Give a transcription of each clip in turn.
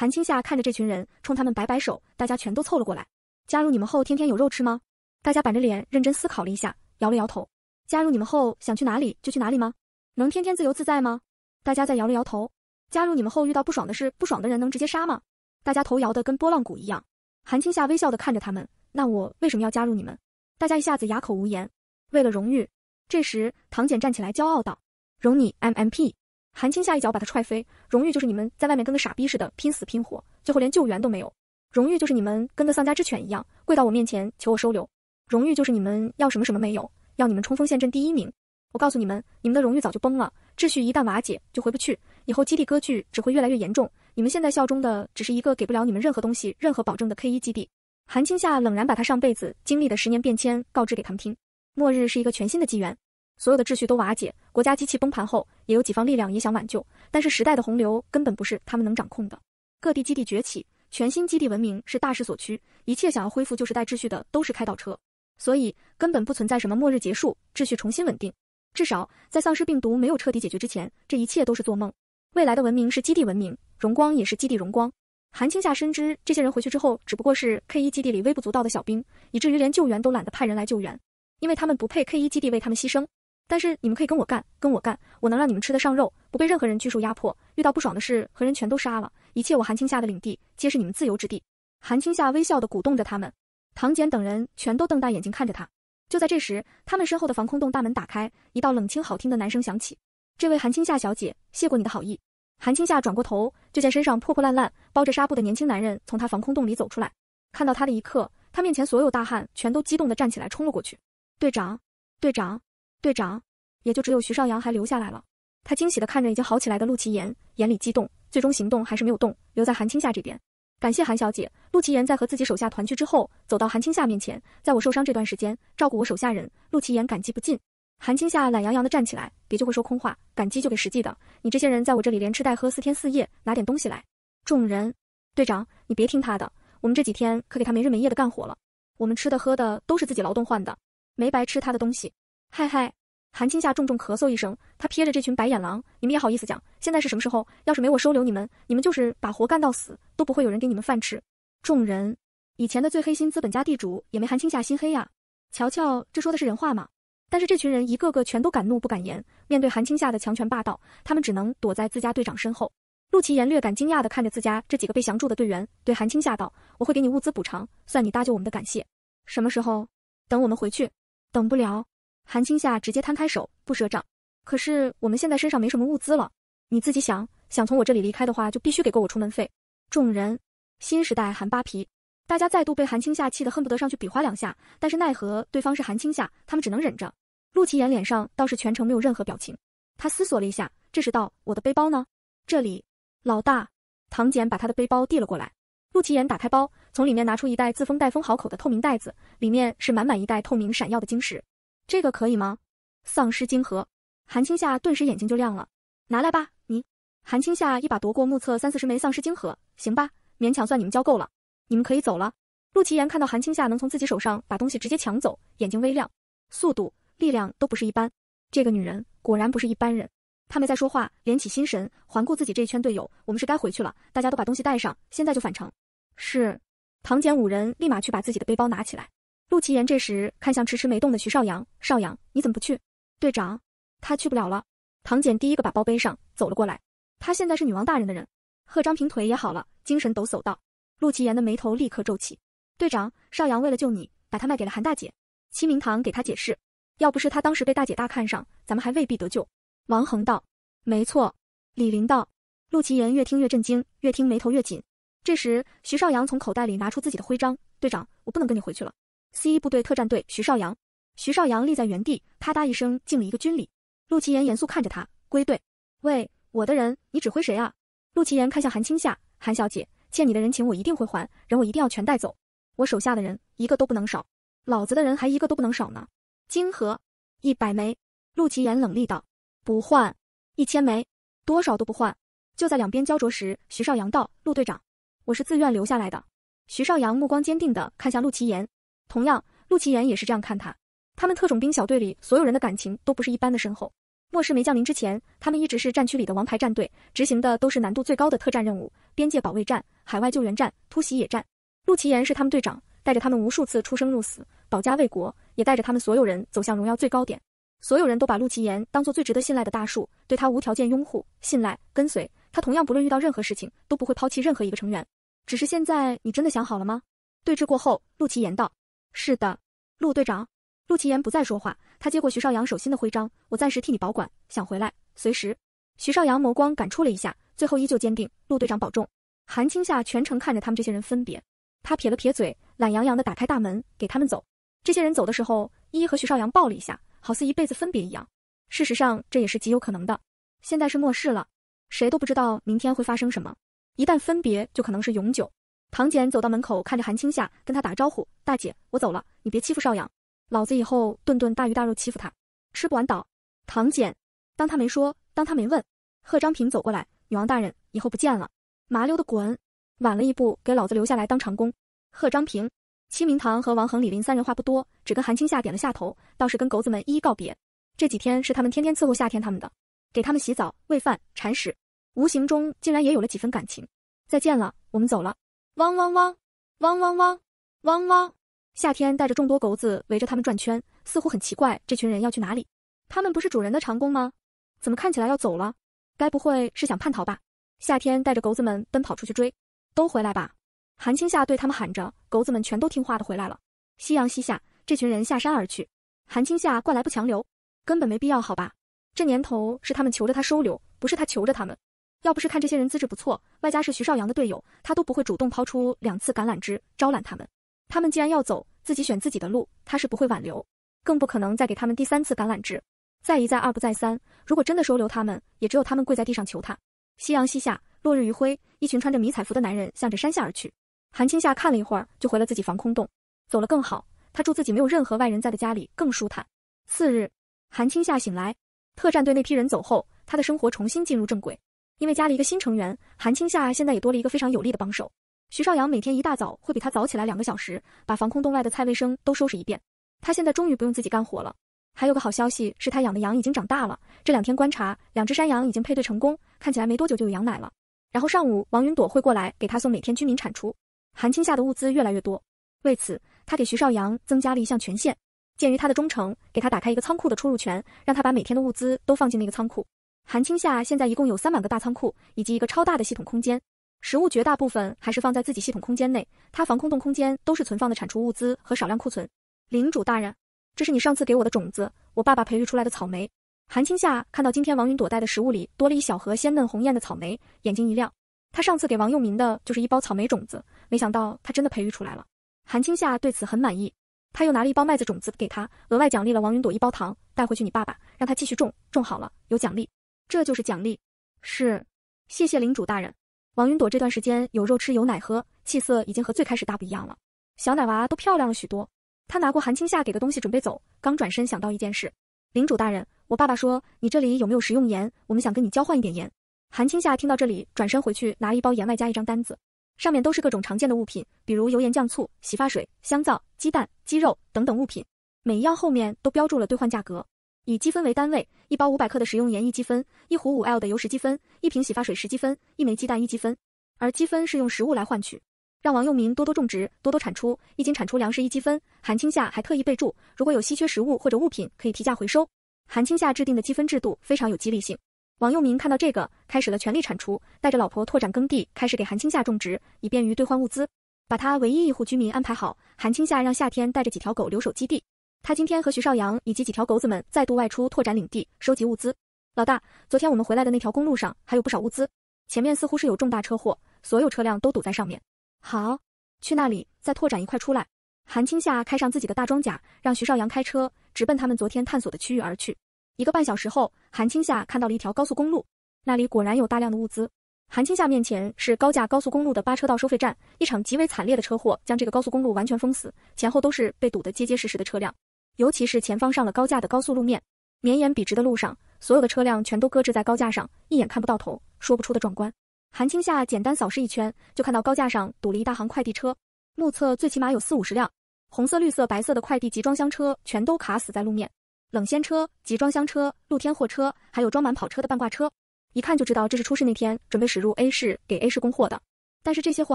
韩青夏看着这群人，冲他们摆摆手，大家全都凑了过来。加入你们后，天天有肉吃吗？大家板着脸认真思考了一下，摇了摇头。加入你们后，想去哪里就去哪里吗？能天天自由自在吗？大家再摇了摇头。加入你们后，遇到不爽的事，不爽的人能直接杀吗？大家头摇的跟拨浪鼓一样。韩青夏微笑的看着他们，那我为什么要加入你们？大家一下子哑口无言。为了荣誉。这时，唐简站起来，骄傲道：“容你 MMP。”韩青下一脚把他踹飞，荣誉就是你们在外面跟个傻逼似的拼死拼活，最后连救援都没有；荣誉就是你们跟个丧家之犬一样跪到我面前求我收留；荣誉就是你们要什么什么没有，要你们冲锋陷阵第一名。我告诉你们，你们的荣誉早就崩了，秩序一旦瓦解就回不去，以后基地割据只会越来越严重。你们现在效忠的只是一个给不了你们任何东西、任何保证的 K 一基地。韩青夏冷然把他上辈子经历的十年变迁告知给他们听，末日是一个全新的纪元。所有的秩序都瓦解，国家机器崩盘后，也有几方力量也想挽救，但是时代的洪流根本不是他们能掌控的。各地基地崛起，全新基地文明是大势所趋，一切想要恢复旧时代秩序的都是开倒车，所以根本不存在什么末日结束，秩序重新稳定。至少在丧尸病毒没有彻底解决之前，这一切都是做梦。未来的文明是基地文明，荣光也是基地荣光。韩青夏深知，这些人回去之后只不过是 K 一基地里微不足道的小兵，以至于连救援都懒得派人来救援，因为他们不配 K 一基地为他们牺牲。但是你们可以跟我干，跟我干，我能让你们吃得上肉，不被任何人拘束压迫。遇到不爽的事和人，全都杀了。一切我韩青夏的领地，皆是你们自由之地。韩青夏微笑地鼓动着他们。唐简等人全都瞪大眼睛看着他。就在这时，他们身后的防空洞大门打开，一道冷清好听的男声响起：“这位韩青夏小姐，谢过你的好意。”韩青夏转过头，就见身上破破烂烂、包着纱布的年轻男人从他防空洞里走出来。看到他的一刻，他面前所有大汉全都激动地站起来冲了过去。队长，队长。队长，也就只有徐少阳还留下来了。他惊喜的看着已经好起来的陆奇言，眼里激动，最终行动还是没有动，留在韩青夏这边。感谢韩小姐。陆奇言在和自己手下团聚之后，走到韩青夏面前，在我受伤这段时间照顾我手下人，陆奇言感激不尽。韩青夏懒洋洋的站起来，别就会说空话，感激就给实际的。你这些人在我这里连吃带喝四天四夜，拿点东西来。众人，队长，你别听他的，我们这几天可给他没日没夜的干活了，我们吃的喝的都是自己劳动换的，没白吃他的东西。嗨嗨。韩青夏重重咳嗽一声，他瞥着这群白眼狼，你们也好意思讲？现在是什么时候？要是没我收留你们，你们就是把活干到死，都不会有人给你们饭吃。众人，以前的最黑心资本家地主也没韩青夏心黑呀？瞧瞧这说的是人话吗？但是这群人一个个全都敢怒不敢言，面对韩青夏的强权霸道，他们只能躲在自家队长身后。陆奇言略感惊讶地看着自家这几个被降住的队员，对韩青夏道：“我会给你物资补偿，算你搭救我们的感谢。什么时候？等我们回去？等不了。”韩青夏直接摊开手，不赊账。可是我们现在身上没什么物资了，你自己想想，从我这里离开的话，就必须得够我出门费。众人新时代韩扒皮，大家再度被韩青夏气得恨不得上去比划两下，但是奈何对方是韩青夏，他们只能忍着。陆奇言脸上倒是全程没有任何表情，他思索了一下，这时道：“我的背包呢？”这里，老大唐简把他的背包递了过来。陆奇言打开包，从里面拿出一袋自封带封好口的透明袋子，里面是满满一袋透明闪耀的晶石。这个可以吗？丧尸晶核，韩青夏顿时眼睛就亮了，拿来吧，你。韩青夏一把夺过，目测三四十枚丧尸晶核，行吧，勉强算你们交够了，你们可以走了。陆奇言看到韩青夏能从自己手上把东西直接抢走，眼睛微亮，速度、力量都不是一般，这个女人果然不是一般人。他没再说话，敛起心神，环顾自己这一圈队友，我们是该回去了，大家都把东西带上，现在就返程。是，唐简五人立马去把自己的背包拿起来。陆奇言这时看向迟迟没动的徐少阳，少阳，你怎么不去？队长，他去不了了。唐简第一个把包背上，走了过来。他现在是女王大人的人。贺章平腿也好了，精神抖擞道。陆奇言的眉头立刻皱起。队长，少阳为了救你，把他卖给了韩大姐。齐明堂给他解释，要不是他当时被大姐大看上，咱们还未必得救。王恒道，没错。李林道。陆奇言越听越震惊，越听眉头越紧。这时，徐少阳从口袋里拿出自己的徽章，队长，我不能跟你回去了。C 部队特战队，徐少阳。徐少阳立在原地，啪嗒一声敬了一个军礼。陆奇言严肃看着他，归队。喂，我的人，你指挥谁啊？陆奇言看向韩青夏，韩小姐，欠你的人情我一定会还，人我一定要全带走，我手下的人一个都不能少，老子的人还一个都不能少呢。金盒一百枚，陆奇言冷厉道，不换。一千枚，多少都不换。就在两边焦灼时，徐少阳道，陆队长，我是自愿留下来的。徐少阳目光坚定的看向陆奇言，同样，陆奇言也是这样看他。他们特种兵小队里所有人的感情都不是一般的深厚。末世没降临之前，他们一直是战区里的王牌战队，执行的都是难度最高的特战任务：边界保卫战、海外救援战、突袭野战。陆奇言是他们队长，带着他们无数次出生入死、保家卫国，也带着他们所有人走向荣耀最高点。所有人都把陆奇言当做最值得信赖的大树，对他无条件拥护、信赖、跟随。他同样不论遇到任何事情，都不会抛弃任何一个成员。只是现在，你真的想好了吗？对峙过后，陆奇言道。是的，陆队长。陆奇言不再说话，他接过徐少阳手心的徽章，我暂时替你保管，想回来随时。徐少阳眸光感触了一下，最后依旧坚定：“陆队长保重。”韩青夏全程看着他们这些人分别，他撇了撇嘴，懒洋洋的打开大门给他们走。这些人走的时候，依依和徐少阳抱了一下，好似一辈子分别一样。事实上，这也是极有可能的。现在是末世了，谁都不知道明天会发生什么，一旦分别，就可能是永久。唐简走到门口，看着韩青夏，跟他打招呼：“大姐，我走了，你别欺负少阳，老子以后顿顿大鱼大肉欺负他，吃不完倒。”唐简当他没说，当他没问。贺章平走过来：“女王大人，以后不见了，麻溜的滚，晚了一步给老子留下来当长工。”贺章平、戚明堂和王恒、李林三人话不多，只跟韩青夏点了下头，倒是跟狗子们一一告别。这几天是他们天天伺候夏天他们的，给他们洗澡、喂饭、铲屎，无形中竟然也有了几分感情。再见了，我们走了。汪汪汪，汪汪汪，汪汪！夏天带着众多狗子围着他们转圈，似乎很奇怪，这群人要去哪里？他们不是主人的长工吗？怎么看起来要走了？该不会是想叛逃吧？夏天带着狗子们奔跑出去追，都回来吧！韩青夏对他们喊着，狗子们全都听话的回来了。夕阳西下，这群人下山而去。韩青夏怪来不强留，根本没必要好吧？这年头是他们求着他收留，不是他求着他们。要不是看这些人资质不错，外加是徐少阳的队友，他都不会主动抛出两次橄榄枝招揽他们。他们既然要走，自己选自己的路，他是不会挽留，更不可能再给他们第三次橄榄枝。再一再二不再三，如果真的收留他们，也只有他们跪在地上求他。夕阳西下，落日余晖，一群穿着迷彩服的男人向着山下而去。韩青夏看了一会儿，就回了自己防空洞。走了更好，他住自己没有任何外人在的家里更舒坦。次日，韩青夏醒来，特战队那批人走后，他的生活重新进入正轨。因为加了一个新成员，韩青夏现在也多了一个非常有力的帮手。徐少阳每天一大早会比他早起来两个小时，把防空洞外的菜卫生都收拾一遍。他现在终于不用自己干活了。还有个好消息是，他养的羊已经长大了。这两天观察，两只山羊已经配对成功，看起来没多久就有羊奶了。然后上午王云朵会过来给他送每天居民产出。韩青夏的物资越来越多，为此他给徐少阳增加了一项权限，鉴于他的忠诚，给他打开一个仓库的出入权，让他把每天的物资都放进那个仓库。韩青夏现在一共有三百个大仓库，以及一个超大的系统空间。食物绝大部分还是放在自己系统空间内，他防空洞空间都是存放的产出物资和少量库存。领主大人，这是你上次给我的种子，我爸爸培育出来的草莓。韩青夏看到今天王云朵带的食物里多了一小盒鲜嫩红艳的草莓，眼睛一亮。他上次给王佑民的就是一包草莓种子，没想到他真的培育出来了。韩青夏对此很满意，他又拿了一包麦子种子给他，额外奖励了王云朵一包糖，带回去你爸爸让他继续种，种好了有奖励。这就是奖励，是谢谢领主大人。王云朵这段时间有肉吃有奶喝，气色已经和最开始大不一样了，小奶娃都漂亮了许多。她拿过韩青夏给的东西准备走，刚转身想到一件事，领主大人，我爸爸说你这里有没有食用盐？我们想跟你交换一点盐。韩青夏听到这里，转身回去拿一包盐，外加一张单子，上面都是各种常见的物品，比如油盐酱醋、洗发水、香皂、鸡蛋、鸡肉等等物品，每一样后面都标注了兑换价格。以积分为单位，一包五百克的食用盐一积分，一壶五 L 的油十积分，一瓶洗发水十积分，一枚鸡蛋一积分。而积分是用食物来换取，让王佑民多多种植，多多产出，一斤产出粮食一积分。韩青夏还特意备注，如果有稀缺食物或者物品，可以提价回收。韩青夏制定的积分制度非常有激励性，王佑民看到这个，开始了全力产出，带着老婆拓展耕地，开始给韩青夏种植，以便于兑换物资，把他唯一一户居民安排好。韩青夏让夏天带着几条狗留守基地。他今天和徐少阳以及几条狗子们再度外出拓展领地，收集物资。老大，昨天我们回来的那条公路上还有不少物资，前面似乎是有重大车祸，所有车辆都堵在上面。好，去那里再拓展一块出来。韩青夏开上自己的大装甲，让徐少阳开车，直奔他们昨天探索的区域而去。一个半小时后，韩青夏看到了一条高速公路，那里果然有大量的物资。韩青夏面前是高架高速公路的八车道收费站，一场极为惨烈的车祸将这个高速公路完全封死，前后都是被堵得结结实实的车辆。尤其是前方上了高架的高速路面，绵延笔直的路上，所有的车辆全都搁置在高架上，一眼看不到头，说不出的壮观。韩青夏简单扫视一圈，就看到高架上堵了一大行快递车，目测最起码有四五十辆，红色、绿色、白色的快递集装箱车全都卡死在路面，冷鲜车、集装箱车、露天货车，还有装满跑车的半挂车，一看就知道这是出事那天准备驶入 A 市给 A 市供货的，但是这些货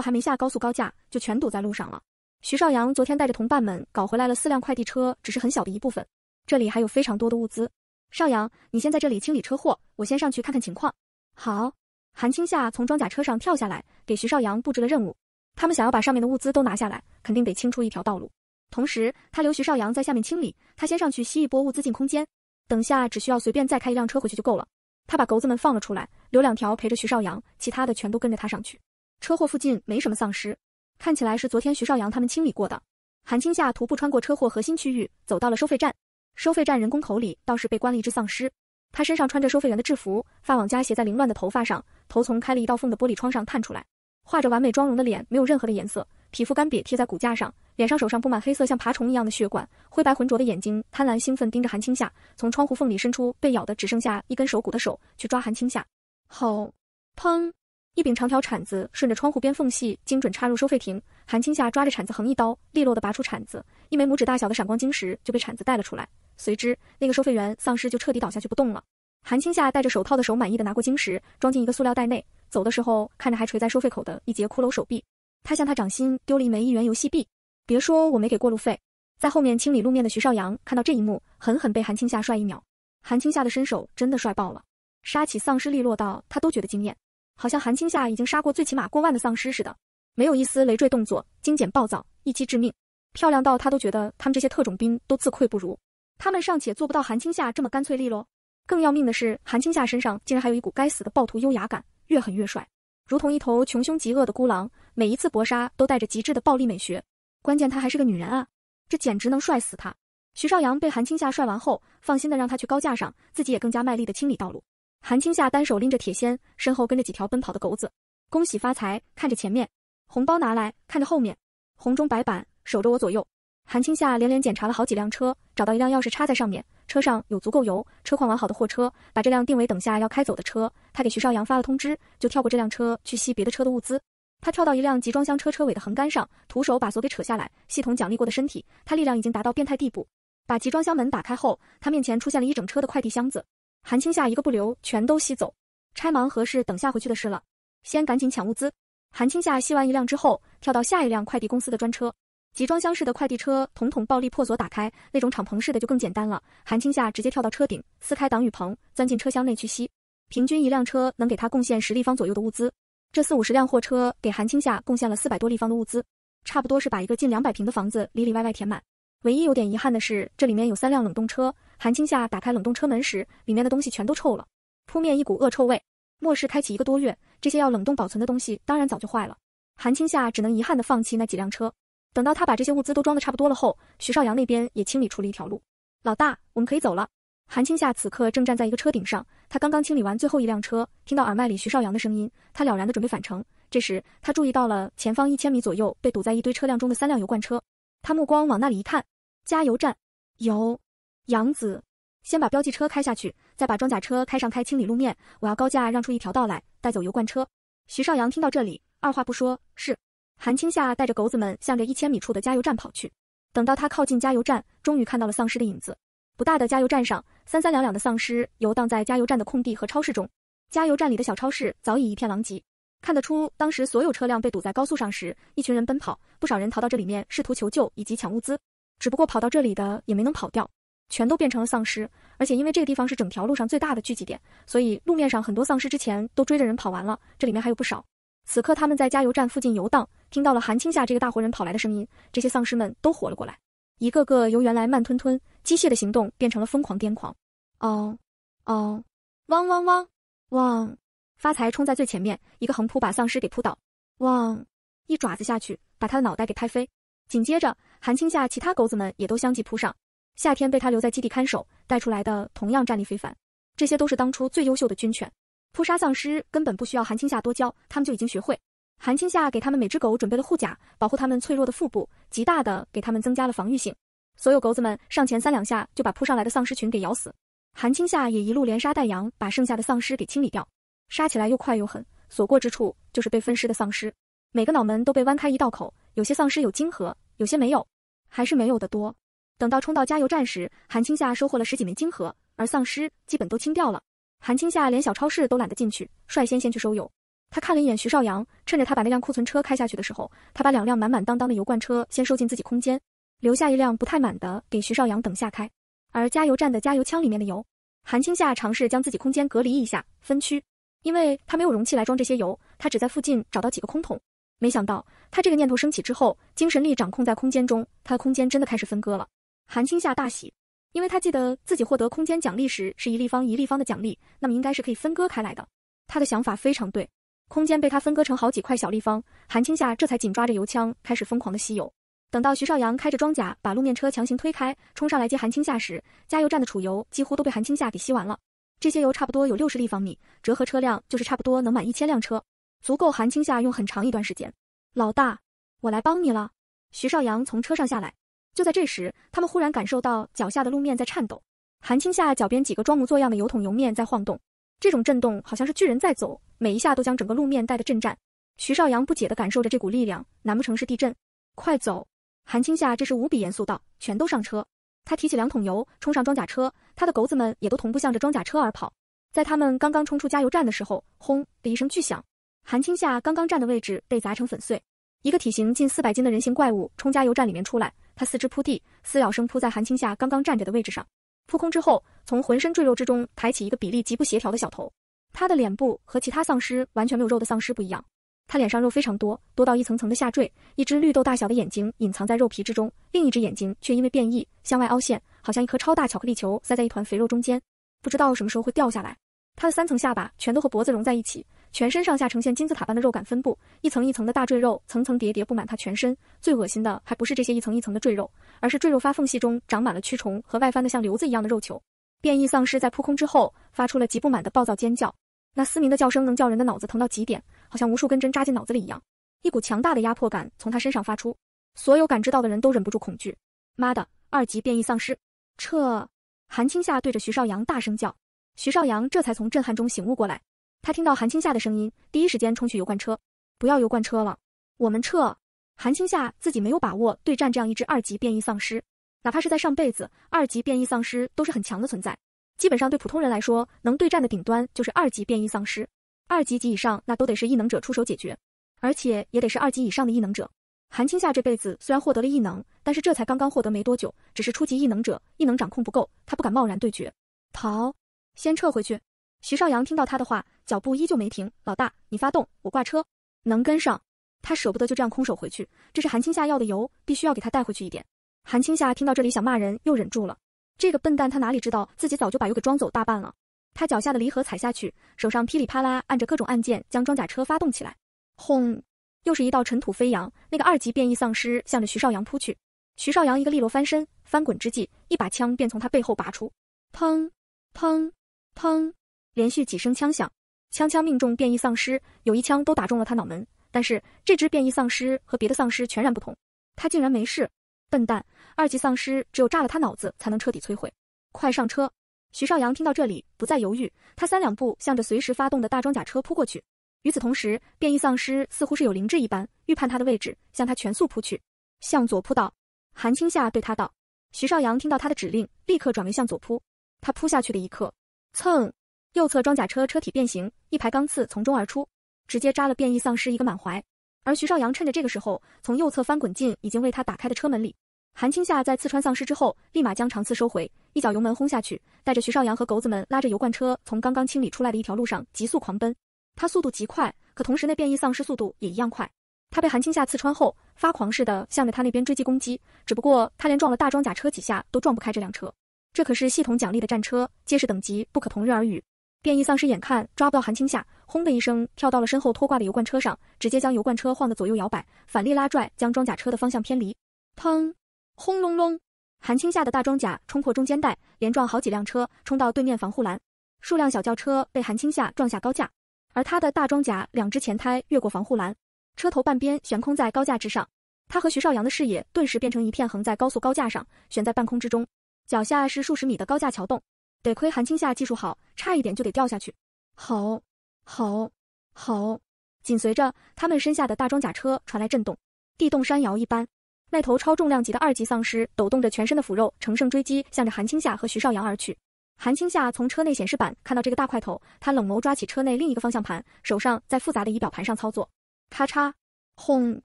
还没下高速高架，就全堵在路上了。徐少阳昨天带着同伴们搞回来了四辆快递车，只是很小的一部分。这里还有非常多的物资。少阳，你先在这里清理车祸，我先上去看看情况。好，韩青夏从装甲车上跳下来，给徐少阳布置了任务。他们想要把上面的物资都拿下来，肯定得清出一条道路。同时，他留徐少阳在下面清理，他先上去吸一波物资进空间。等下只需要随便再开一辆车回去就够了。他把狗子们放了出来，留两条陪着徐少阳，其他的全都跟着他上去。车祸附近没什么丧尸。看起来是昨天徐少阳他们清理过的。韩青夏徒步穿过车祸核心区域，走到了收费站。收费站人工口里倒是被关了一只丧尸。他身上穿着收费员的制服，发网夹斜在凌乱的头发上，头从开了一道缝的玻璃窗上探出来，画着完美妆容的脸没有任何的颜色，皮肤干瘪贴在骨架上，脸上手上布满黑色像爬虫一样的血管，灰白浑浊的眼睛贪婪兴奋盯着韩青夏，从窗户缝里伸出被咬的只剩下一根手骨的手去抓韩青夏，吼，砰！一柄长条铲子顺着窗户边缝隙精准插入收费亭，韩青夏抓着铲子横一刀，利落的拔出铲子，一枚拇指大小的闪光晶石就被铲子带了出来。随之，那个收费员丧尸就彻底倒下去不动了。韩青夏戴着手套的手满意的拿过晶石，装进一个塑料袋内。走的时候，看着还垂在收费口的一截骷髅手臂，他向他掌心丢了一枚一元游戏币。别说我没给过路费。在后面清理路面的徐少阳看到这一幕，狠狠被韩青夏帅一秒。韩青夏的身手真的帅爆了，杀起丧尸利落到他都觉得惊艳。好像韩青夏已经杀过最起码过万的丧尸似的，没有一丝累赘动作，精简暴躁，一击致命，漂亮到他都觉得他们这些特种兵都自愧不如。他们尚且做不到韩青夏这么干脆利落，更要命的是，韩青夏身上竟然还有一股该死的暴徒优雅感，越狠越帅，如同一头穷凶极恶的孤狼，每一次搏杀都带着极致的暴力美学。关键他还是个女人啊，这简直能帅死他！徐少阳被韩青夏帅完后，放心的让他去高架上，自己也更加卖力的清理道路。韩青夏单手拎着铁锨，身后跟着几条奔跑的狗子。恭喜发财！看着前面，红包拿来；看着后面，红中白板，守着我左右。韩青夏连连检查了好几辆车，找到一辆钥匙插在上面，车上有足够油、车况完好的货车，把这辆定为等下要开走的车。他给徐少阳发了通知，就跳过这辆车去吸别的车的物资。他跳到一辆集装箱车车尾的横杆上，徒手把锁给扯下来。系统奖励过的身体，他力量已经达到变态地步。把集装箱门打开后，他面前出现了一整车的快递箱子。韩青夏一个不留，全都吸走。拆盲盒是等下回去的事了，先赶紧抢物资。韩青夏吸完一辆之后，跳到下一辆快递公司的专车。集装箱式的快递车统统暴力破锁打开，那种敞篷式的就更简单了。韩青夏直接跳到车顶，撕开挡雨棚，钻进车厢内去吸。平均一辆车能给他贡献十立方左右的物资。这四五十辆货车给韩青夏贡献了四百多立方的物资，差不多是把一个近两百平的房子里里外外填满。唯一有点遗憾的是，这里面有三辆冷冻车。韩青夏打开冷冻车门时，里面的东西全都臭了，扑面一股恶臭味。末世开启一个多月，这些要冷冻保存的东西当然早就坏了。韩青夏只能遗憾地放弃那几辆车。等到他把这些物资都装得差不多了后，徐少阳那边也清理出了一条路。老大，我们可以走了。韩青夏此刻正站在一个车顶上，他刚刚清理完最后一辆车，听到耳麦里徐少阳的声音，他了然地准备返程。这时，他注意到了前方一千米左右被堵在一堆车辆中的三辆油罐车，他目光往那里一看，加油站，油。杨子，先把标记车开下去，再把装甲车开上，开清理路面。我要高价让出一条道来，带走油罐车。徐少阳听到这里，二话不说，是。韩青夏带着狗子们向着一千米处的加油站跑去。等到他靠近加油站，终于看到了丧尸的影子。不大的加油站上，三三两两的丧尸游荡在加油站的空地和超市中。加油站里的小超市早已一片狼藉，看得出当时所有车辆被堵在高速上时，一群人奔跑，不少人逃到这里面试图求救以及抢物资。只不过跑到这里的也没能跑掉。全都变成了丧尸，而且因为这个地方是整条路上最大的聚集点，所以路面上很多丧尸之前都追着人跑完了，这里面还有不少。此刻他们在加油站附近游荡，听到了韩青夏这个大活人跑来的声音，这些丧尸们都活了过来，一个个由原来慢吞吞、机械的行动变成了疯狂癫狂。哦哦，汪汪汪汪！发财冲在最前面，一个横扑把丧尸给扑倒，汪，一爪子下去把他的脑袋给拍飞。紧接着，韩青夏其他狗子们也都相继扑上。夏天被他留在基地看守，带出来的同样战力非凡。这些都是当初最优秀的军犬，扑杀丧尸根本不需要韩青夏多教，他们就已经学会。韩青夏给他们每只狗准备了护甲，保护他们脆弱的腹部，极大的给他们增加了防御性。所有狗子们上前三两下就把扑上来的丧尸群给咬死，韩青夏也一路连杀带羊，把剩下的丧尸给清理掉。杀起来又快又狠，所过之处就是被分尸的丧尸，每个脑门都被剜开一道口。有些丧尸有晶核，有些没有，还是没有的多。等到冲到加油站时，韩青夏收获了十几枚金核，而丧尸基本都清掉了。韩青夏连小超市都懒得进去，率先先去收油。他看了一眼徐少阳，趁着他把那辆库存车开下去的时候，他把两辆满满当当的油罐车先收进自己空间，留下一辆不太满的给徐少阳等下开。而加油站的加油枪里面的油，韩青夏尝试将自己空间隔离一下，分区，因为他没有容器来装这些油，他只在附近找到几个空桶。没想到他这个念头升起之后，精神力掌控在空间中，他的空间真的开始分割了。韩青夏大喜，因为他记得自己获得空间奖励时是一立方一立方的奖励，那么应该是可以分割开来的。他的想法非常对，空间被他分割成好几块小立方。韩青夏这才紧抓着油枪开始疯狂的吸油。等到徐少阳开着装甲把路面车强行推开，冲上来接韩青夏时，加油站的储油几乎都被韩青夏给吸完了。这些油差不多有六十立方米，折合车辆就是差不多能满一千辆车，足够韩青夏用很长一段时间。老大，我来帮你了。徐少阳从车上下来。就在这时，他们忽然感受到脚下的路面在颤抖。韩青夏脚边几个装模作样的油桶油面在晃动，这种震动好像是巨人在走，每一下都将整个路面带得震颤。徐少阳不解的感受着这股力量，难不成是地震？快走！韩青夏这时无比严肃道：“全都上车！”他提起两桶油，冲上装甲车，他的狗子们也都同步向着装甲车而跑。在他们刚刚冲出加油站的时候，轰的一声巨响，韩青夏刚刚站的位置被砸成粉碎。一个体型近四百斤的人形怪物冲加油站里面出来。他四肢扑地，撕咬声扑在韩青夏刚刚站着的位置上，扑空之后，从浑身赘肉之中抬起一个比例极不协调的小头。他的脸部和其他丧尸完全没有肉的丧尸不一样，他脸上肉非常多，多到一层层的下坠。一只绿豆大小的眼睛隐藏在肉皮之中，另一只眼睛却因为变异向外凹陷，好像一颗超大巧克力球塞在一团肥肉中间，不知道什么时候会掉下来。他的三层下巴全都和脖子融在一起，全身上下呈现金字塔般的肉感分布，一层一层的大赘肉层层叠叠布满他全身。最恶心的还不是这些一层一层的赘肉，而是赘肉发缝隙中长满了蛆虫和外翻的像瘤子一样的肉球。变异丧尸在扑空之后，发出了极不满的暴躁尖叫，那嘶鸣的叫声能叫人的脑子疼到极点，好像无数根针扎进脑子里一样。一股强大的压迫感从他身上发出，所有感知到的人都忍不住恐惧。妈的，二级变异丧尸，撤！韩青夏对着徐少阳大声叫。徐少阳这才从震撼中醒悟过来，他听到韩青夏的声音，第一时间冲去油罐车。不要油罐车了，我们撤。韩青夏自己没有把握对战这样一只二级变异丧尸，哪怕是在上辈子，二级变异丧尸都是很强的存在，基本上对普通人来说，能对战的顶端就是二级变异丧尸，二级及以上那都得是异能者出手解决，而且也得是二级以上的异能者。韩青夏这辈子虽然获得了异能，但是这才刚刚获得没多久，只是初级异能者，异能掌控不够，他不敢贸然对决，逃。先撤回去。徐少阳听到他的话，脚步依旧没停。老大，你发动，我挂车，能跟上。他舍不得就这样空手回去，这是韩青夏要的油，必须要给他带回去一点。韩青夏听到这里想骂人，又忍住了。这个笨蛋，他哪里知道自己早就把油给装走大半了。他脚下的离合踩下去，手上噼里啪啦按着各种按键，将装甲车发动起来。轰！又是一道尘土飞扬，那个二级变异丧尸向着徐少阳扑去。徐少阳一个利落翻身，翻滚之际，一把枪便从他背后拔出。砰！砰！砰！连续几声枪响，枪枪命中变异丧尸，有一枪都打中了他脑门。但是这只变异丧尸和别的丧尸全然不同，他竟然没事！笨蛋，二级丧尸只有炸了他脑子才能彻底摧毁。快上车！徐少阳听到这里，不再犹豫，他三两步向着随时发动的大装甲车扑过去。与此同时，变异丧尸似乎是有灵智一般，预判他的位置，向他全速扑去。向左扑倒，韩青夏对他道。徐少阳听到他的指令，立刻转为向左扑。他扑下去的一刻。蹭，右侧装甲车车体变形，一排钢刺从中而出，直接扎了变异丧尸一个满怀。而徐少阳趁着这个时候，从右侧翻滚进已经为他打开的车门里。韩青夏在刺穿丧尸之后，立马将长刺收回，一脚油门轰下去，带着徐少阳和狗子们拉着油罐车从刚刚清理出来的一条路上急速狂奔。他速度极快，可同时那变异丧尸速度也一样快。他被韩青夏刺穿后，发狂似的向着他那边追击攻击，只不过他连撞了大装甲车几下都撞不开这辆车。这可是系统奖励的战车，皆是等级不可同日而语。变异丧尸眼看抓不到韩青夏，轰的一声跳到了身后拖挂的油罐车上，直接将油罐车晃得左右摇摆，反力拉拽将装甲车的方向偏离。砰！轰隆隆！韩青夏的大装甲冲破中间带，连撞好几辆车，冲到对面防护栏。数辆小轿车被韩青夏撞下高架，而他的大装甲两只前胎越过防护栏，车头半边悬空在高架之上。他和徐少阳的视野顿时变成一片，横在高速高架上，悬在半空之中。脚下是数十米的高架桥洞，得亏韩青夏技术好，差一点就得掉下去。好，好，好！紧随着他们身下的大装甲车传来震动，地动山摇一般。那头超重量级的二级丧尸抖动着全身的腐肉，乘胜追击，向着韩青夏和徐少阳而去。韩青夏从车内显示板看到这个大块头，他冷眸抓起车内另一个方向盘，手上在复杂的仪表盘上操作，咔嚓，轰，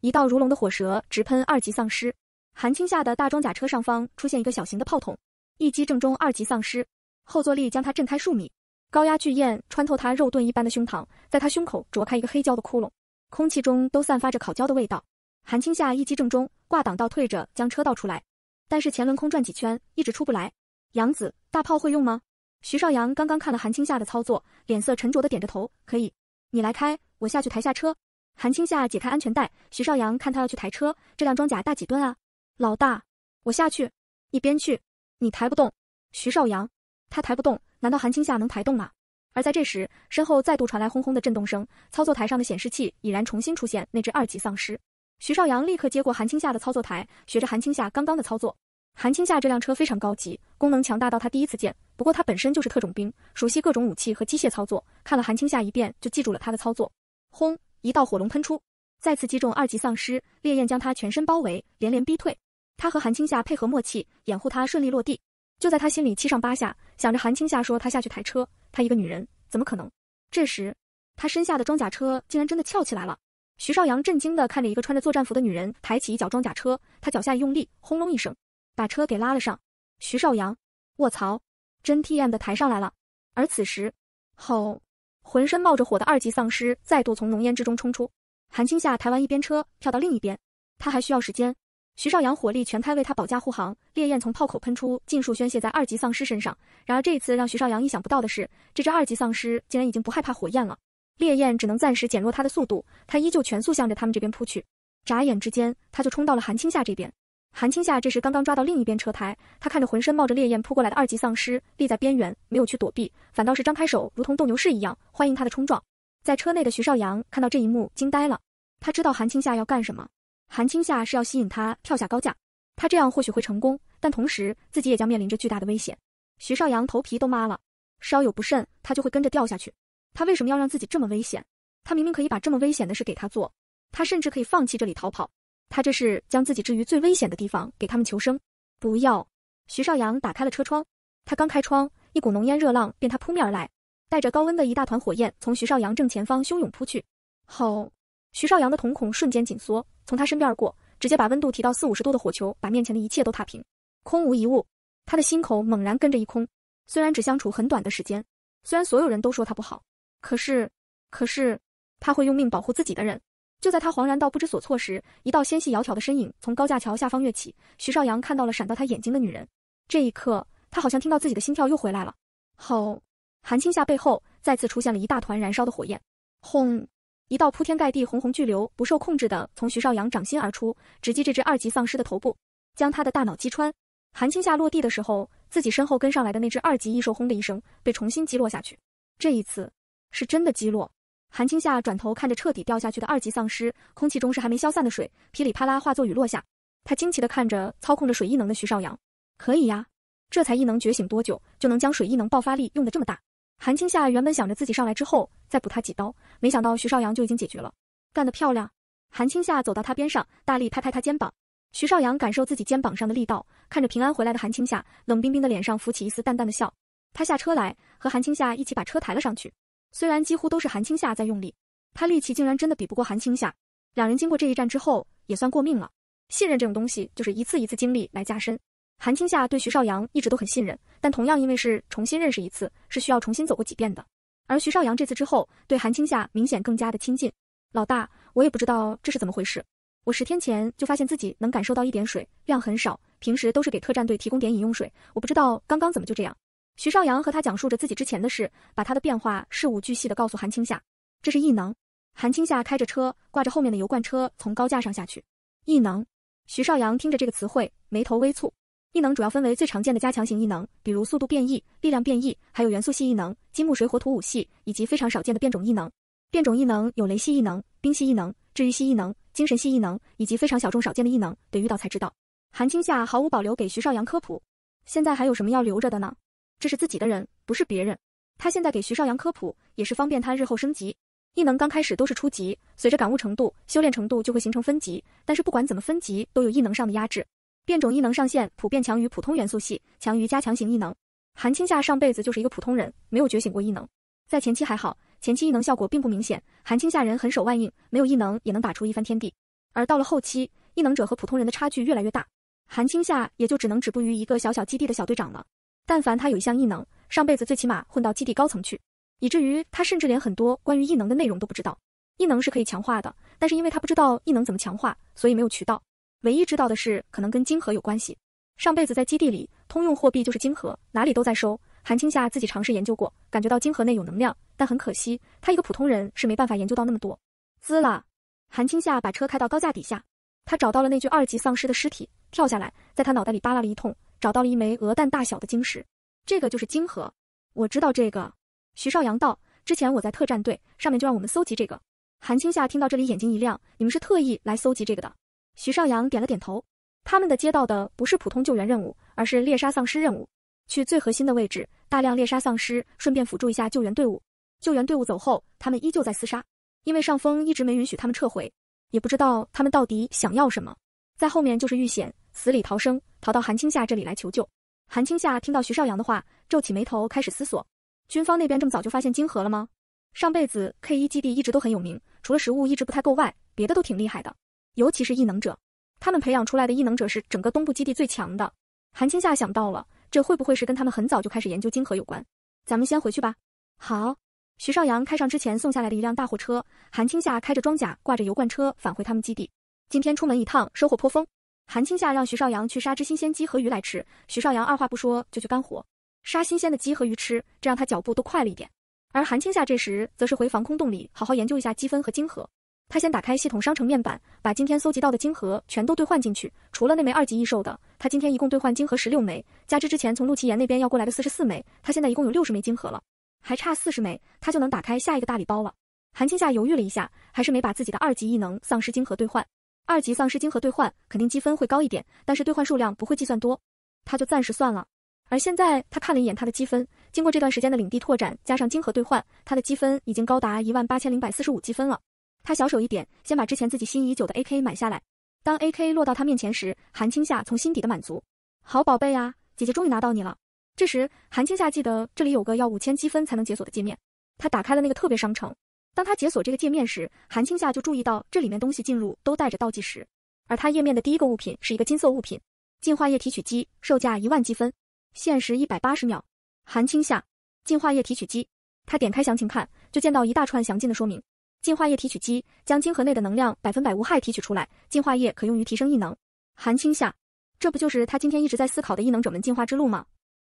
一道如龙的火舌直喷二级丧尸。韩青下的大装甲车上方出现一个小型的炮筒，一击正中二级丧尸，后坐力将他震开数米，高压巨焰穿透他肉盾一般的胸膛，在他胸口啄开一个黑胶的窟窿，空气中都散发着烤焦的味道。韩青下一击正中，挂挡倒退着将车倒出来，但是前轮空转几圈，一直出不来。杨子，大炮会用吗？徐少阳刚刚看了韩青下的操作，脸色沉着的点着头，可以，你来开，我下去抬下车。韩青下解开安全带，徐少阳看他要去抬车，这辆装甲大几吨啊？老大，我下去，一边去，你抬不动。徐少阳，他抬不动，难道韩青夏能抬动吗？而在这时，身后再度传来轰轰的震动声，操作台上的显示器已然重新出现那只二级丧尸。徐少阳立刻接过韩青夏的操作台，学着韩青夏刚刚的操作。韩青夏这辆车非常高级，功能强大到他第一次见。不过他本身就是特种兵，熟悉各种武器和机械操作，看了韩青夏一遍就记住了他的操作。轰，一道火龙喷出，再次击中二级丧尸，烈焰将他全身包围，连连逼退。他和韩青夏配合默契，掩护他顺利落地。就在他心里七上八下，想着韩青夏说他下去抬车，他一个女人怎么可能？这时，他身下的装甲车竟然真的翘起来了。徐少阳震惊地看着一个穿着作战服的女人抬起一脚装甲车，他脚下用力，轰隆一声，把车给拉了上。徐少阳，卧槽，真 TM 的抬上来了！而此时，吼，浑身冒着火的二级丧尸再度从浓烟之中冲出。韩青夏抬完一边车，跳到另一边，他还需要时间。徐少阳火力全开，为他保驾护航。烈焰从炮口喷出，尽数宣泄在二级丧尸身上。然而这一次，让徐少阳意想不到的是，这只二级丧尸竟然已经不害怕火焰了。烈焰只能暂时减弱他的速度，他依旧全速向着他们这边扑去。眨眼之间，他就冲到了韩青夏这边。韩青夏这时刚刚抓到另一边车胎，他看着浑身冒着烈焰扑过来的二级丧尸，立在边缘没有去躲避，反倒是张开手，如同斗牛士一样欢迎他的冲撞。在车内的徐少阳看到这一幕，惊呆了。他知道韩青夏要干什么。韩青夏是要吸引他跳下高架，他这样或许会成功，但同时自己也将面临着巨大的危险。徐少阳头皮都麻了，稍有不慎，他就会跟着掉下去。他为什么要让自己这么危险？他明明可以把这么危险的事给他做，他甚至可以放弃这里逃跑。他这是将自己置于最危险的地方给他们求生。不要！徐少阳打开了车窗，他刚开窗，一股浓烟热浪便他扑面而来，带着高温的一大团火焰从徐少阳正前方汹涌扑去。好。徐少阳的瞳孔瞬间紧缩，从他身边而过，直接把温度提到四五十度的火球，把面前的一切都踏平，空无一物。他的心口猛然跟着一空。虽然只相处很短的时间，虽然所有人都说他不好，可是，可是他会用命保护自己的人。就在他惶然到不知所措时，一道纤细窈窕的身影从高架桥下方跃起。徐少阳看到了闪到他眼睛的女人。这一刻，他好像听到自己的心跳又回来了。吼！韩青夏背后再次出现了一大团燃烧的火焰，轰！一道铺天盖地红红巨流不受控制的从徐少阳掌心而出，直击这只二级丧尸的头部，将他的大脑击穿。韩青夏落地的时候，自己身后跟上来的那只二级异兽轰的一声被重新击落下去。这一次是真的击落。韩青夏转头看着彻底掉下去的二级丧尸，空气中是还没消散的水，噼里啪啦化作雨落下。他惊奇地看着操控着水异能的徐少阳，可以呀，这才异能觉醒多久就能将水异能爆发力用的这么大？韩青夏原本想着自己上来之后再补他几刀，没想到徐少阳就已经解决了，干得漂亮！韩青夏走到他边上，大力拍拍他肩膀。徐少阳感受自己肩膀上的力道，看着平安回来的韩青夏，冷冰冰的脸上浮起一丝淡淡的笑。他下车来，和韩青夏一起把车抬了上去。虽然几乎都是韩青夏在用力，他力气竟然真的比不过韩青夏。两人经过这一战之后，也算过命了。信任这种东西，就是一次一次经历来加深。韩青夏对徐少阳一直都很信任，但同样因为是重新认识一次，是需要重新走过几遍的。而徐少阳这次之后，对韩青夏明显更加的亲近。老大，我也不知道这是怎么回事。我十天前就发现自己能感受到一点水，量很少，平时都是给特战队提供点饮用水。我不知道刚刚怎么就这样。徐少阳和他讲述着自己之前的事，把他的变化事无巨细的告诉韩青夏。这是异能。韩青夏开着车，挂着后面的油罐车从高架上下去。异能。徐少阳听着这个词汇，眉头微蹙。异能主要分为最常见的加强型异能，比如速度变异、力量变异，还有元素系异能，金木水火土五系，以及非常少见的变种异能。变种异能有雷系异能、冰系异能、治愈系异能、精神系异能，以及非常小众少见的异能，得遇到才知道。韩青夏毫无保留给徐少阳科普。现在还有什么要留着的呢？这是自己的人，不是别人。他现在给徐少阳科普，也是方便他日后升级。异能刚开始都是初级，随着感悟程度、修炼程度就会形成分级。但是不管怎么分级，都有异能上的压制。变种异能上限普遍强于普通元素系，强于加强型异能。韩青夏上辈子就是一个普通人，没有觉醒过异能。在前期还好，前期异能效果并不明显。韩青夏人很手腕硬，没有异能也能打出一番天地。而到了后期，异能者和普通人的差距越来越大，韩青夏也就只能止步于一个小小基地的小队长了。但凡他有一项异能，上辈子最起码混到基地高层去，以至于他甚至连很多关于异能的内容都不知道。异能是可以强化的，但是因为他不知道异能怎么强化，所以没有渠道。唯一知道的是，可能跟金核有关系。上辈子在基地里，通用货币就是金核，哪里都在收。韩青夏自己尝试研究过，感觉到金核内有能量，但很可惜，他一个普通人是没办法研究到那么多。滋啦，韩青夏把车开到高架底下，他找到了那具二级丧尸的尸体，跳下来，在他脑袋里扒拉了一通，找到了一枚鹅蛋大小的晶石，这个就是晶核，我知道这个，徐少阳道，之前我在特战队上面就让我们搜集这个。韩青夏听到这里眼睛一亮，你们是特意来搜集这个的。徐少阳点了点头。他们的接到的不是普通救援任务，而是猎杀丧尸任务。去最核心的位置，大量猎杀丧尸，顺便辅助一下救援队伍。救援队伍走后，他们依旧在厮杀，因为上峰一直没允许他们撤回，也不知道他们到底想要什么。在后面就是遇险、死里逃生，逃到韩青夏这里来求救。韩青夏听到徐少阳的话，皱起眉头开始思索：军方那边这么早就发现晶核了吗？上辈子 K 一基地一直都很有名，除了食物一直不太够外，别的都挺厉害的。尤其是异能者，他们培养出来的异能者是整个东部基地最强的。韩青夏想到了，这会不会是跟他们很早就开始研究晶核有关？咱们先回去吧。好，徐少阳开上之前送下来的一辆大货车，韩青夏开着装甲挂着油罐车返回他们基地。今天出门一趟，收获颇丰。韩青夏让徐少阳去杀只新鲜鸡和鱼来吃，徐少阳二话不说就去干活，杀新鲜的鸡和鱼吃，这让他脚步都快了一点。而韩青夏这时则是回防空洞里好好研究一下积分和晶核。他先打开系统商城面板，把今天搜集到的晶核全都兑换进去，除了那枚二级异兽的。他今天一共兑换晶核十六枚，加之之前从陆奇岩那边要过来的四十四枚，他现在一共有六十枚晶核了，还差四十枚，他就能打开下一个大礼包了。韩青夏犹豫了一下，还是没把自己的二级异能丧尸晶核兑换。二级丧尸晶核兑换肯定积分会高一点，但是兑换数量不会计算多，他就暂时算了。而现在他看了一眼他的积分，经过这段时间的领地拓展，加上晶核兑换，他的积分已经高达一万八千零百四十五积分了。他小手一点，先把之前自己心仪已久的 A K 买下来。当 A K 落到他面前时，韩青夏从心底的满足。好宝贝啊，姐姐终于拿到你了。这时，韩青夏记得这里有个要五千积分才能解锁的界面，他打开了那个特别商城。当他解锁这个界面时，韩青夏就注意到这里面东西进入都带着倒计时。而他页面的第一个物品是一个金色物品，进化液提取机，售价一万积分，限时一百八十秒。韩青夏，进化液提取机。他点开详情看，就见到一大串详尽的说明。净化液提取机将晶核内的能量百分百无害提取出来，净化液可用于提升异能。韩青夏，这不就是他今天一直在思考的异能者们进化之路吗？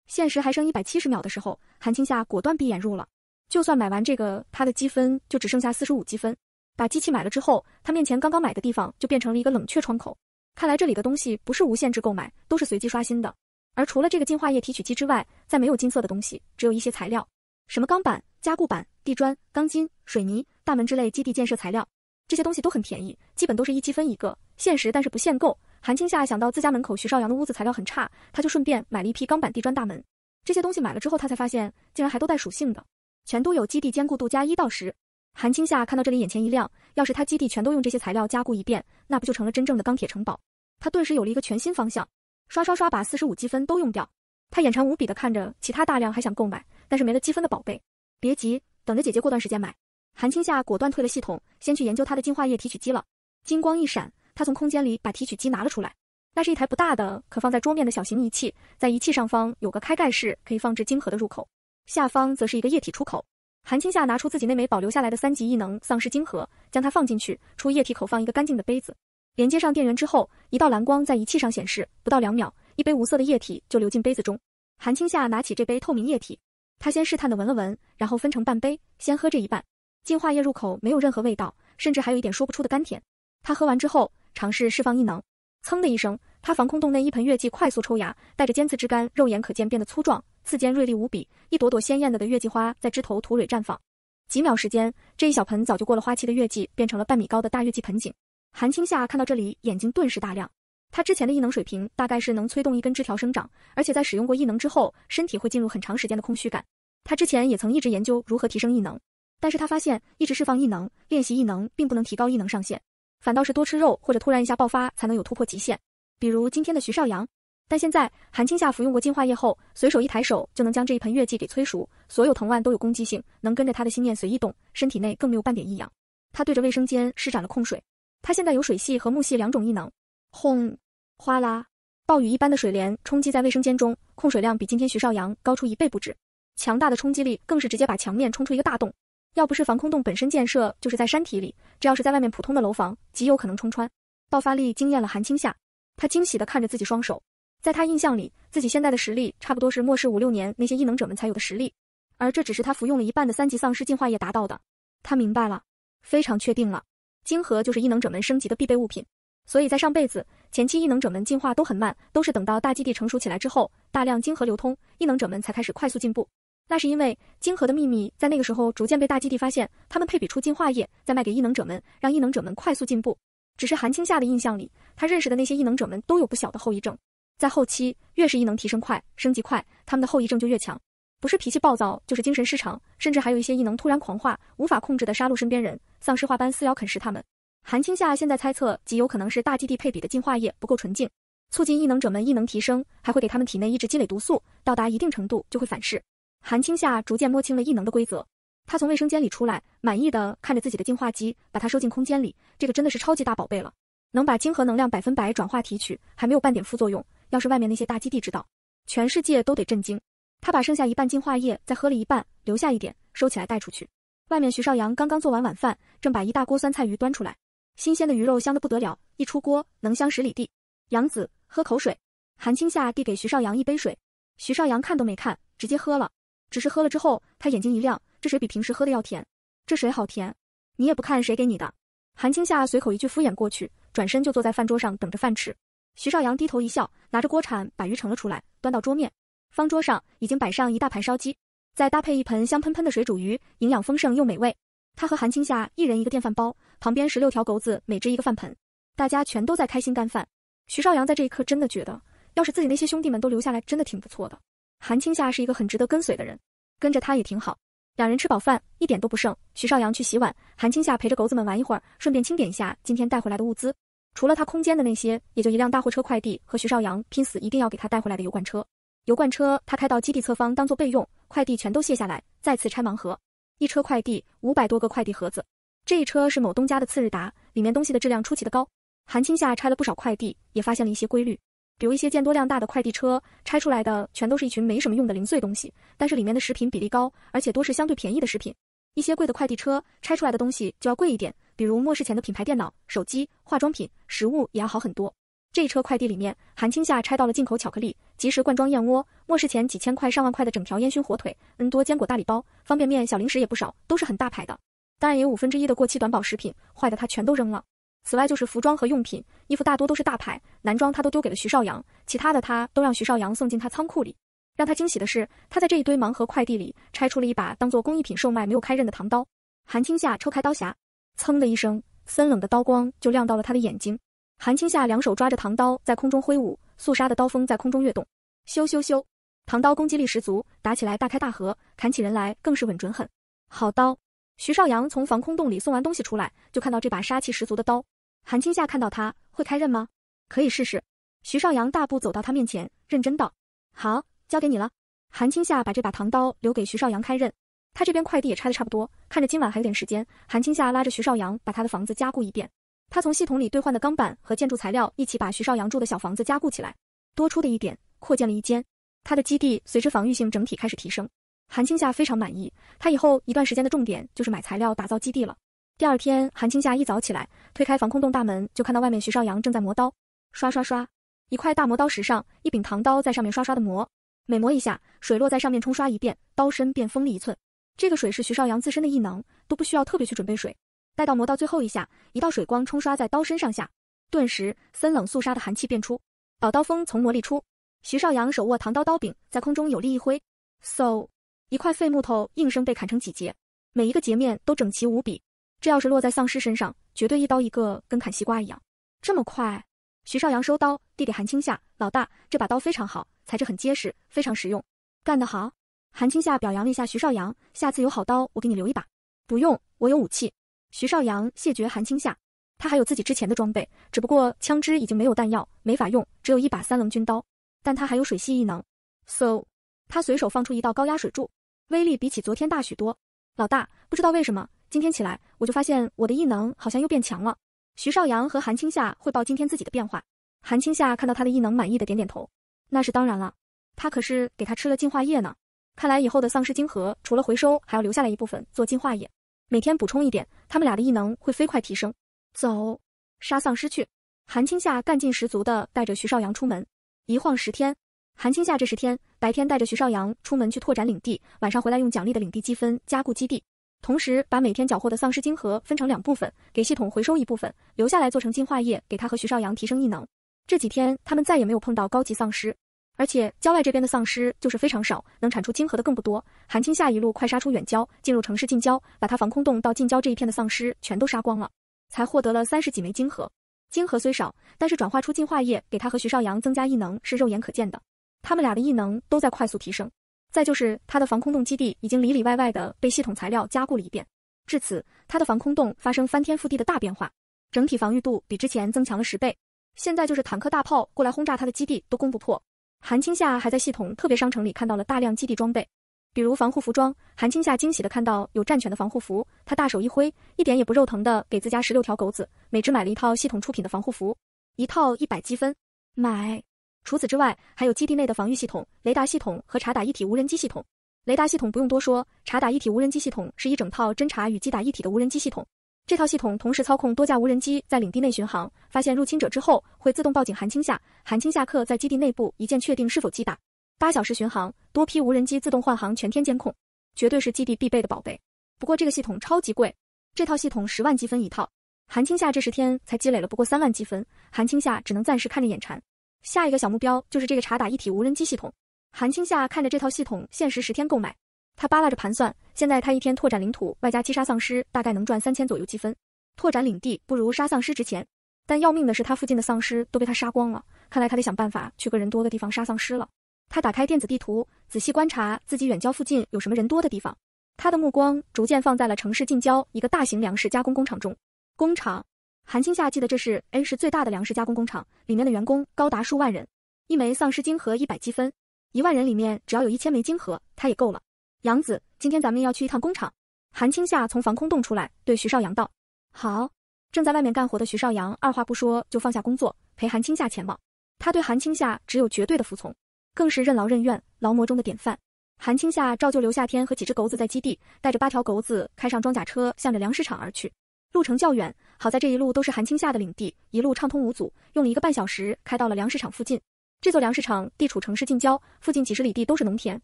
限时还剩一百七十秒的时候，韩青夏果断闭眼入了。就算买完这个，他的积分就只剩下四十五积分。把机器买了之后，他面前刚刚买的地方就变成了一个冷却窗口。看来这里的东西不是无限制购买，都是随机刷新的。而除了这个净化液提取机之外，再没有金色的东西，只有一些材料。什么钢板、加固板、地砖、钢筋、水泥、大门之类基地建设材料，这些东西都很便宜，基本都是一积分一个，限时但是不限购。韩青夏想到自家门口徐少阳的屋子材料很差，他就顺便买了一批钢板、地砖、大门。这些东西买了之后，他才发现竟然还都带属性的，全都有基地坚固度加一到十。韩青夏看到这里眼前一亮，要是他基地全都用这些材料加固一遍，那不就成了真正的钢铁城堡？他顿时有了一个全新方向，刷刷刷把四十五积分都用掉。他眼馋无比的看着其他大量还想购买。但是没了积分的宝贝，别急，等着姐姐过段时间买。韩青夏果断退了系统，先去研究她的净化液提取机了。金光一闪，她从空间里把提取机拿了出来。那是一台不大的、可放在桌面的小型仪器，在仪器上方有个开盖式可以放置晶核的入口，下方则是一个液体出口。韩青夏拿出自己那枚保留下来的三级异能丧尸晶核，将它放进去，出液体口放一个干净的杯子，连接上电源之后，一道蓝光在仪器上显示，不到两秒，一杯无色的液体就流进杯子中。韩青夏拿起这杯透明液体。他先试探的闻了闻，然后分成半杯，先喝这一半。净化液入口没有任何味道，甚至还有一点说不出的甘甜。他喝完之后，尝试释放异能，噌的一声，他防空洞内一盆月季快速抽芽，带着尖刺枝干，肉眼可见变得粗壮，刺尖锐利无比。一朵朵鲜艳的的月季花在枝头吐蕊绽放。几秒时间，这一小盆早就过了花期的月季变成了半米高的大月季盆景。韩青夏看到这里，眼睛顿时大亮。他之前的异能水平大概是能催动一根枝条生长，而且在使用过异能之后，身体会进入很长时间的空虚感。他之前也曾一直研究如何提升异能，但是他发现一直释放异能、练习异能并不能提高异能上限，反倒是多吃肉或者突然一下爆发才能有突破极限。比如今天的徐少阳。但现在韩青夏服用过进化液后，随手一抬手就能将这一盆月季给催熟，所有藤蔓都有攻击性，能跟着他的心念随意动，身体内更没有半点异样。他对着卫生间施展了控水，他现在有水系和木系两种异能。轰，哗啦，暴雨一般的水帘冲击在卫生间中，控水量比今天徐少阳高出一倍不止。强大的冲击力更是直接把墙面冲出一个大洞，要不是防空洞本身建设就是在山体里，这要是在外面普通的楼房，极有可能冲穿。爆发力惊艳了韩青夏，他惊喜的看着自己双手，在他印象里，自己现在的实力差不多是末世五六年那些异能者们才有的实力，而这只是他服用了一半的三级丧尸进化液达到的。他明白了，非常确定了，晶核就是异能者们升级的必备物品。所以在上辈子，前期异能者们进化都很慢，都是等到大基地成熟起来之后，大量晶核流通，异能者们才开始快速进步。那是因为晶核的秘密在那个时候逐渐被大基地发现，他们配比出进化液，再卖给异能者们，让异能者们快速进步。只是韩青夏的印象里，他认识的那些异能者们都有不小的后遗症。在后期，越是异能提升快、升级快，他们的后遗症就越强，不是脾气暴躁，就是精神失常，甚至还有一些异能突然狂化，无法控制的杀戮身边人，丧尸化般撕咬啃食他们。韩青夏现在猜测，极有可能是大基地配比的进化液不够纯净，促进异能者们异能提升，还会给他们体内一直积累毒素，到达一定程度就会反噬。韩青夏逐渐摸清了异能的规则，她从卫生间里出来，满意的看着自己的净化机，把它收进空间里。这个真的是超级大宝贝了，能把晶核能量百分百转化提取，还没有半点副作用。要是外面那些大基地知道，全世界都得震惊。她把剩下一半净化液再喝了一半，留下一点收起来带出去。外面徐少阳刚刚做完晚饭，正把一大锅酸菜鱼端出来，新鲜的鱼肉香的不得了，一出锅能香十里地。杨子，喝口水。韩青夏递给徐少阳一杯水，徐少阳看都没看，直接喝了。只是喝了之后，他眼睛一亮，这水比平时喝的要甜。这水好甜，你也不看谁给你的。韩青夏随口一句敷衍过去，转身就坐在饭桌上等着饭吃。徐少阳低头一笑，拿着锅铲把鱼盛了出来，端到桌面。方桌上已经摆上一大盘烧鸡，再搭配一盆香喷喷的水煮鱼，营养丰盛又美味。他和韩青夏一人一个电饭煲，旁边十六条狗子每只一个饭盆，大家全都在开心干饭。徐少阳在这一刻真的觉得，要是自己那些兄弟们都留下来，真的挺不错的。韩青夏是一个很值得跟随的人，跟着他也挺好。两人吃饱饭，一点都不剩。徐少阳去洗碗，韩青夏陪着狗子们玩一会儿，顺便清点一下今天带回来的物资。除了他空间的那些，也就一辆大货车快递和徐少阳拼死一定要给他带回来的油罐车。油罐车他开到基地侧方当做备用，快递全都卸下来，再次拆盲盒。一车快递，五百多个快递盒子。这一车是某东家的次日达，里面东西的质量出奇的高。韩青夏拆了不少快递，也发现了一些规律。比如一些见多量大的快递车，拆出来的全都是一群没什么用的零碎东西，但是里面的食品比例高，而且多是相对便宜的食品。一些贵的快递车拆出来的东西就要贵一点，比如末世前的品牌电脑、手机、化妆品、食物也要好很多。这一车快递里面，韩青夏拆到了进口巧克力、即食罐装燕窝、末世前几千块上万块的整条烟熏火腿、n 多坚果大礼包、方便面、小零食也不少，都是很大牌的。当然有五分之一的过期短保食品，坏的他全都扔了。此外就是服装和用品，衣服大多都是大牌，男装他都丢给了徐少阳，其他的他都让徐少阳送进他仓库里。让他惊喜的是，他在这一堆盲盒快递里拆出了一把当做工艺品售卖、没有开刃的唐刀。韩青夏抽开刀匣，噌的一声，森冷的刀光就亮到了他的眼睛。韩青夏两手抓着唐刀在空中挥舞，肃杀的刀锋在空中跃动，咻咻咻，唐刀攻击力十足，打起来大开大合，砍起人来更是稳准狠。好刀！徐少阳从防空洞里送完东西出来，就看到这把杀气十足的刀。韩青夏看到他会开刃吗？可以试试。徐少阳大步走到他面前，认真道：“好，交给你了。”韩青夏把这把唐刀留给徐少阳开刃。他这边快递也拆的差不多，看着今晚还有点时间，韩青夏拉着徐少阳把他的房子加固一遍。他从系统里兑换的钢板和建筑材料一起把徐少阳住的小房子加固起来，多出的一点扩建了一间。他的基地随之防御性整体开始提升。韩青夏非常满意，他以后一段时间的重点就是买材料打造基地了。第二天，韩青夏一早起来，推开防空洞大门，就看到外面徐少阳正在磨刀，刷刷刷，一块大磨刀石上，一柄唐刀在上面刷刷的磨，每磨一下，水落在上面冲刷一遍，刀身便锋利一寸。这个水是徐少阳自身的异能，都不需要特别去准备水。待到磨到最后一下，一道水光冲刷在刀身上下，顿时森冷肃杀的寒气便出，宝刀锋从磨砺出。徐少阳手握唐刀刀柄，在空中有力一挥，嗖，一块废木头应声被砍成几截，每一个截面都整齐无比。这要是落在丧尸身上，绝对一刀一个，跟砍西瓜一样。这么快，徐少阳收刀递给韩青夏老大，这把刀非常好，材质很结实，非常实用。干得好，韩青夏表扬了一下徐少阳。下次有好刀，我给你留一把。不用，我有武器。徐少阳谢绝韩青夏，他还有自己之前的装备，只不过枪支已经没有弹药，没法用，只有一把三棱军刀。但他还有水系异能，so，他随手放出一道高压水柱，威力比起昨天大许多。老大，不知道为什么。今天起来，我就发现我的异能好像又变强了。徐少阳和韩青夏汇报今天自己的变化。韩青夏看到他的异能，满意的点点头。那是当然了，他可是给他吃了净化液呢。看来以后的丧尸晶核除了回收，还要留下来一部分做净化液，每天补充一点，他们俩的异能会飞快提升。走，杀丧尸去！韩青夏干劲十足的带着徐少阳出门。一晃十天，韩青夏这十天白天带着徐少阳出门去拓展领地，晚上回来用奖励的领地积分加固基地。同时，把每天缴获的丧尸晶核分成两部分，给系统回收一部分，留下来做成进化液，给他和徐少阳提升异能。这几天，他们再也没有碰到高级丧尸，而且郊外这边的丧尸就是非常少，能产出晶核的更不多。韩青下一路快杀出远郊，进入城市近郊，把他防空洞到近郊这一片的丧尸全都杀光了，才获得了三十几枚晶核。晶核虽少，但是转化出进化液给他和徐少阳增加异能是肉眼可见的，他们俩的异能都在快速提升。再就是他的防空洞基地已经里里外外的被系统材料加固了一遍，至此，他的防空洞发生翻天覆地的大变化，整体防御度比之前增强了十倍。现在就是坦克大炮过来轰炸他的基地都攻不破。韩青夏还在系统特别商城里看到了大量基地装备，比如防护服装。韩青夏惊喜的看到有战犬的防护服，他大手一挥，一点也不肉疼的给自家十六条狗子每只买了一套系统出品的防护服，一套一百积分，买。除此之外，还有基地内的防御系统、雷达系统和查打一体无人机系统。雷达系统不用多说，查打一体无人机系统是一整套侦察与击打一体的无人机系统。这套系统同时操控多架无人机在领地内巡航，发现入侵者之后会自动报警。韩青夏，韩青夏克在基地内部一键确定是否击打。八小时巡航，多批无人机自动换行，全天监控，绝对是基地必备的宝贝。不过这个系统超级贵，这套系统十万积分一套。韩青夏这十天才积累了不过三万积分，韩青夏只能暂时看着眼馋。下一个小目标就是这个查打一体无人机系统。韩青夏看着这套系统，限时十天购买。他扒拉着盘算，现在他一天拓展领土外加击杀丧尸，大概能赚三千左右积分。拓展领地不如杀丧尸值钱，但要命的是他附近的丧尸都被他杀光了。看来他得想办法去个人多的地方杀丧尸了。他打开电子地图，仔细观察自己远郊附近有什么人多的地方。他的目光逐渐放在了城市近郊一个大型粮食加工工厂中。工厂。韩青夏记得，这是 A 市最大的粮食加工工厂，里面的员工高达数万人。一枚丧尸晶核一百积分，一万人里面只要有一千枚晶核，他也够了。杨子，今天咱们要去一趟工厂。韩青夏从防空洞出来，对徐少阳道：“好。”正在外面干活的徐少阳二话不说就放下工作，陪韩青夏前往。他对韩青夏只有绝对的服从，更是任劳任怨，劳模中的典范。韩青夏照旧留下天和几只狗子在基地，带着八条狗子开上装甲车，向着粮食厂而去。路程较远。好在这一路都是韩青夏的领地，一路畅通无阻，用了一个半小时开到了粮食场附近。这座粮食场地处城市近郊，附近几十里地都是农田，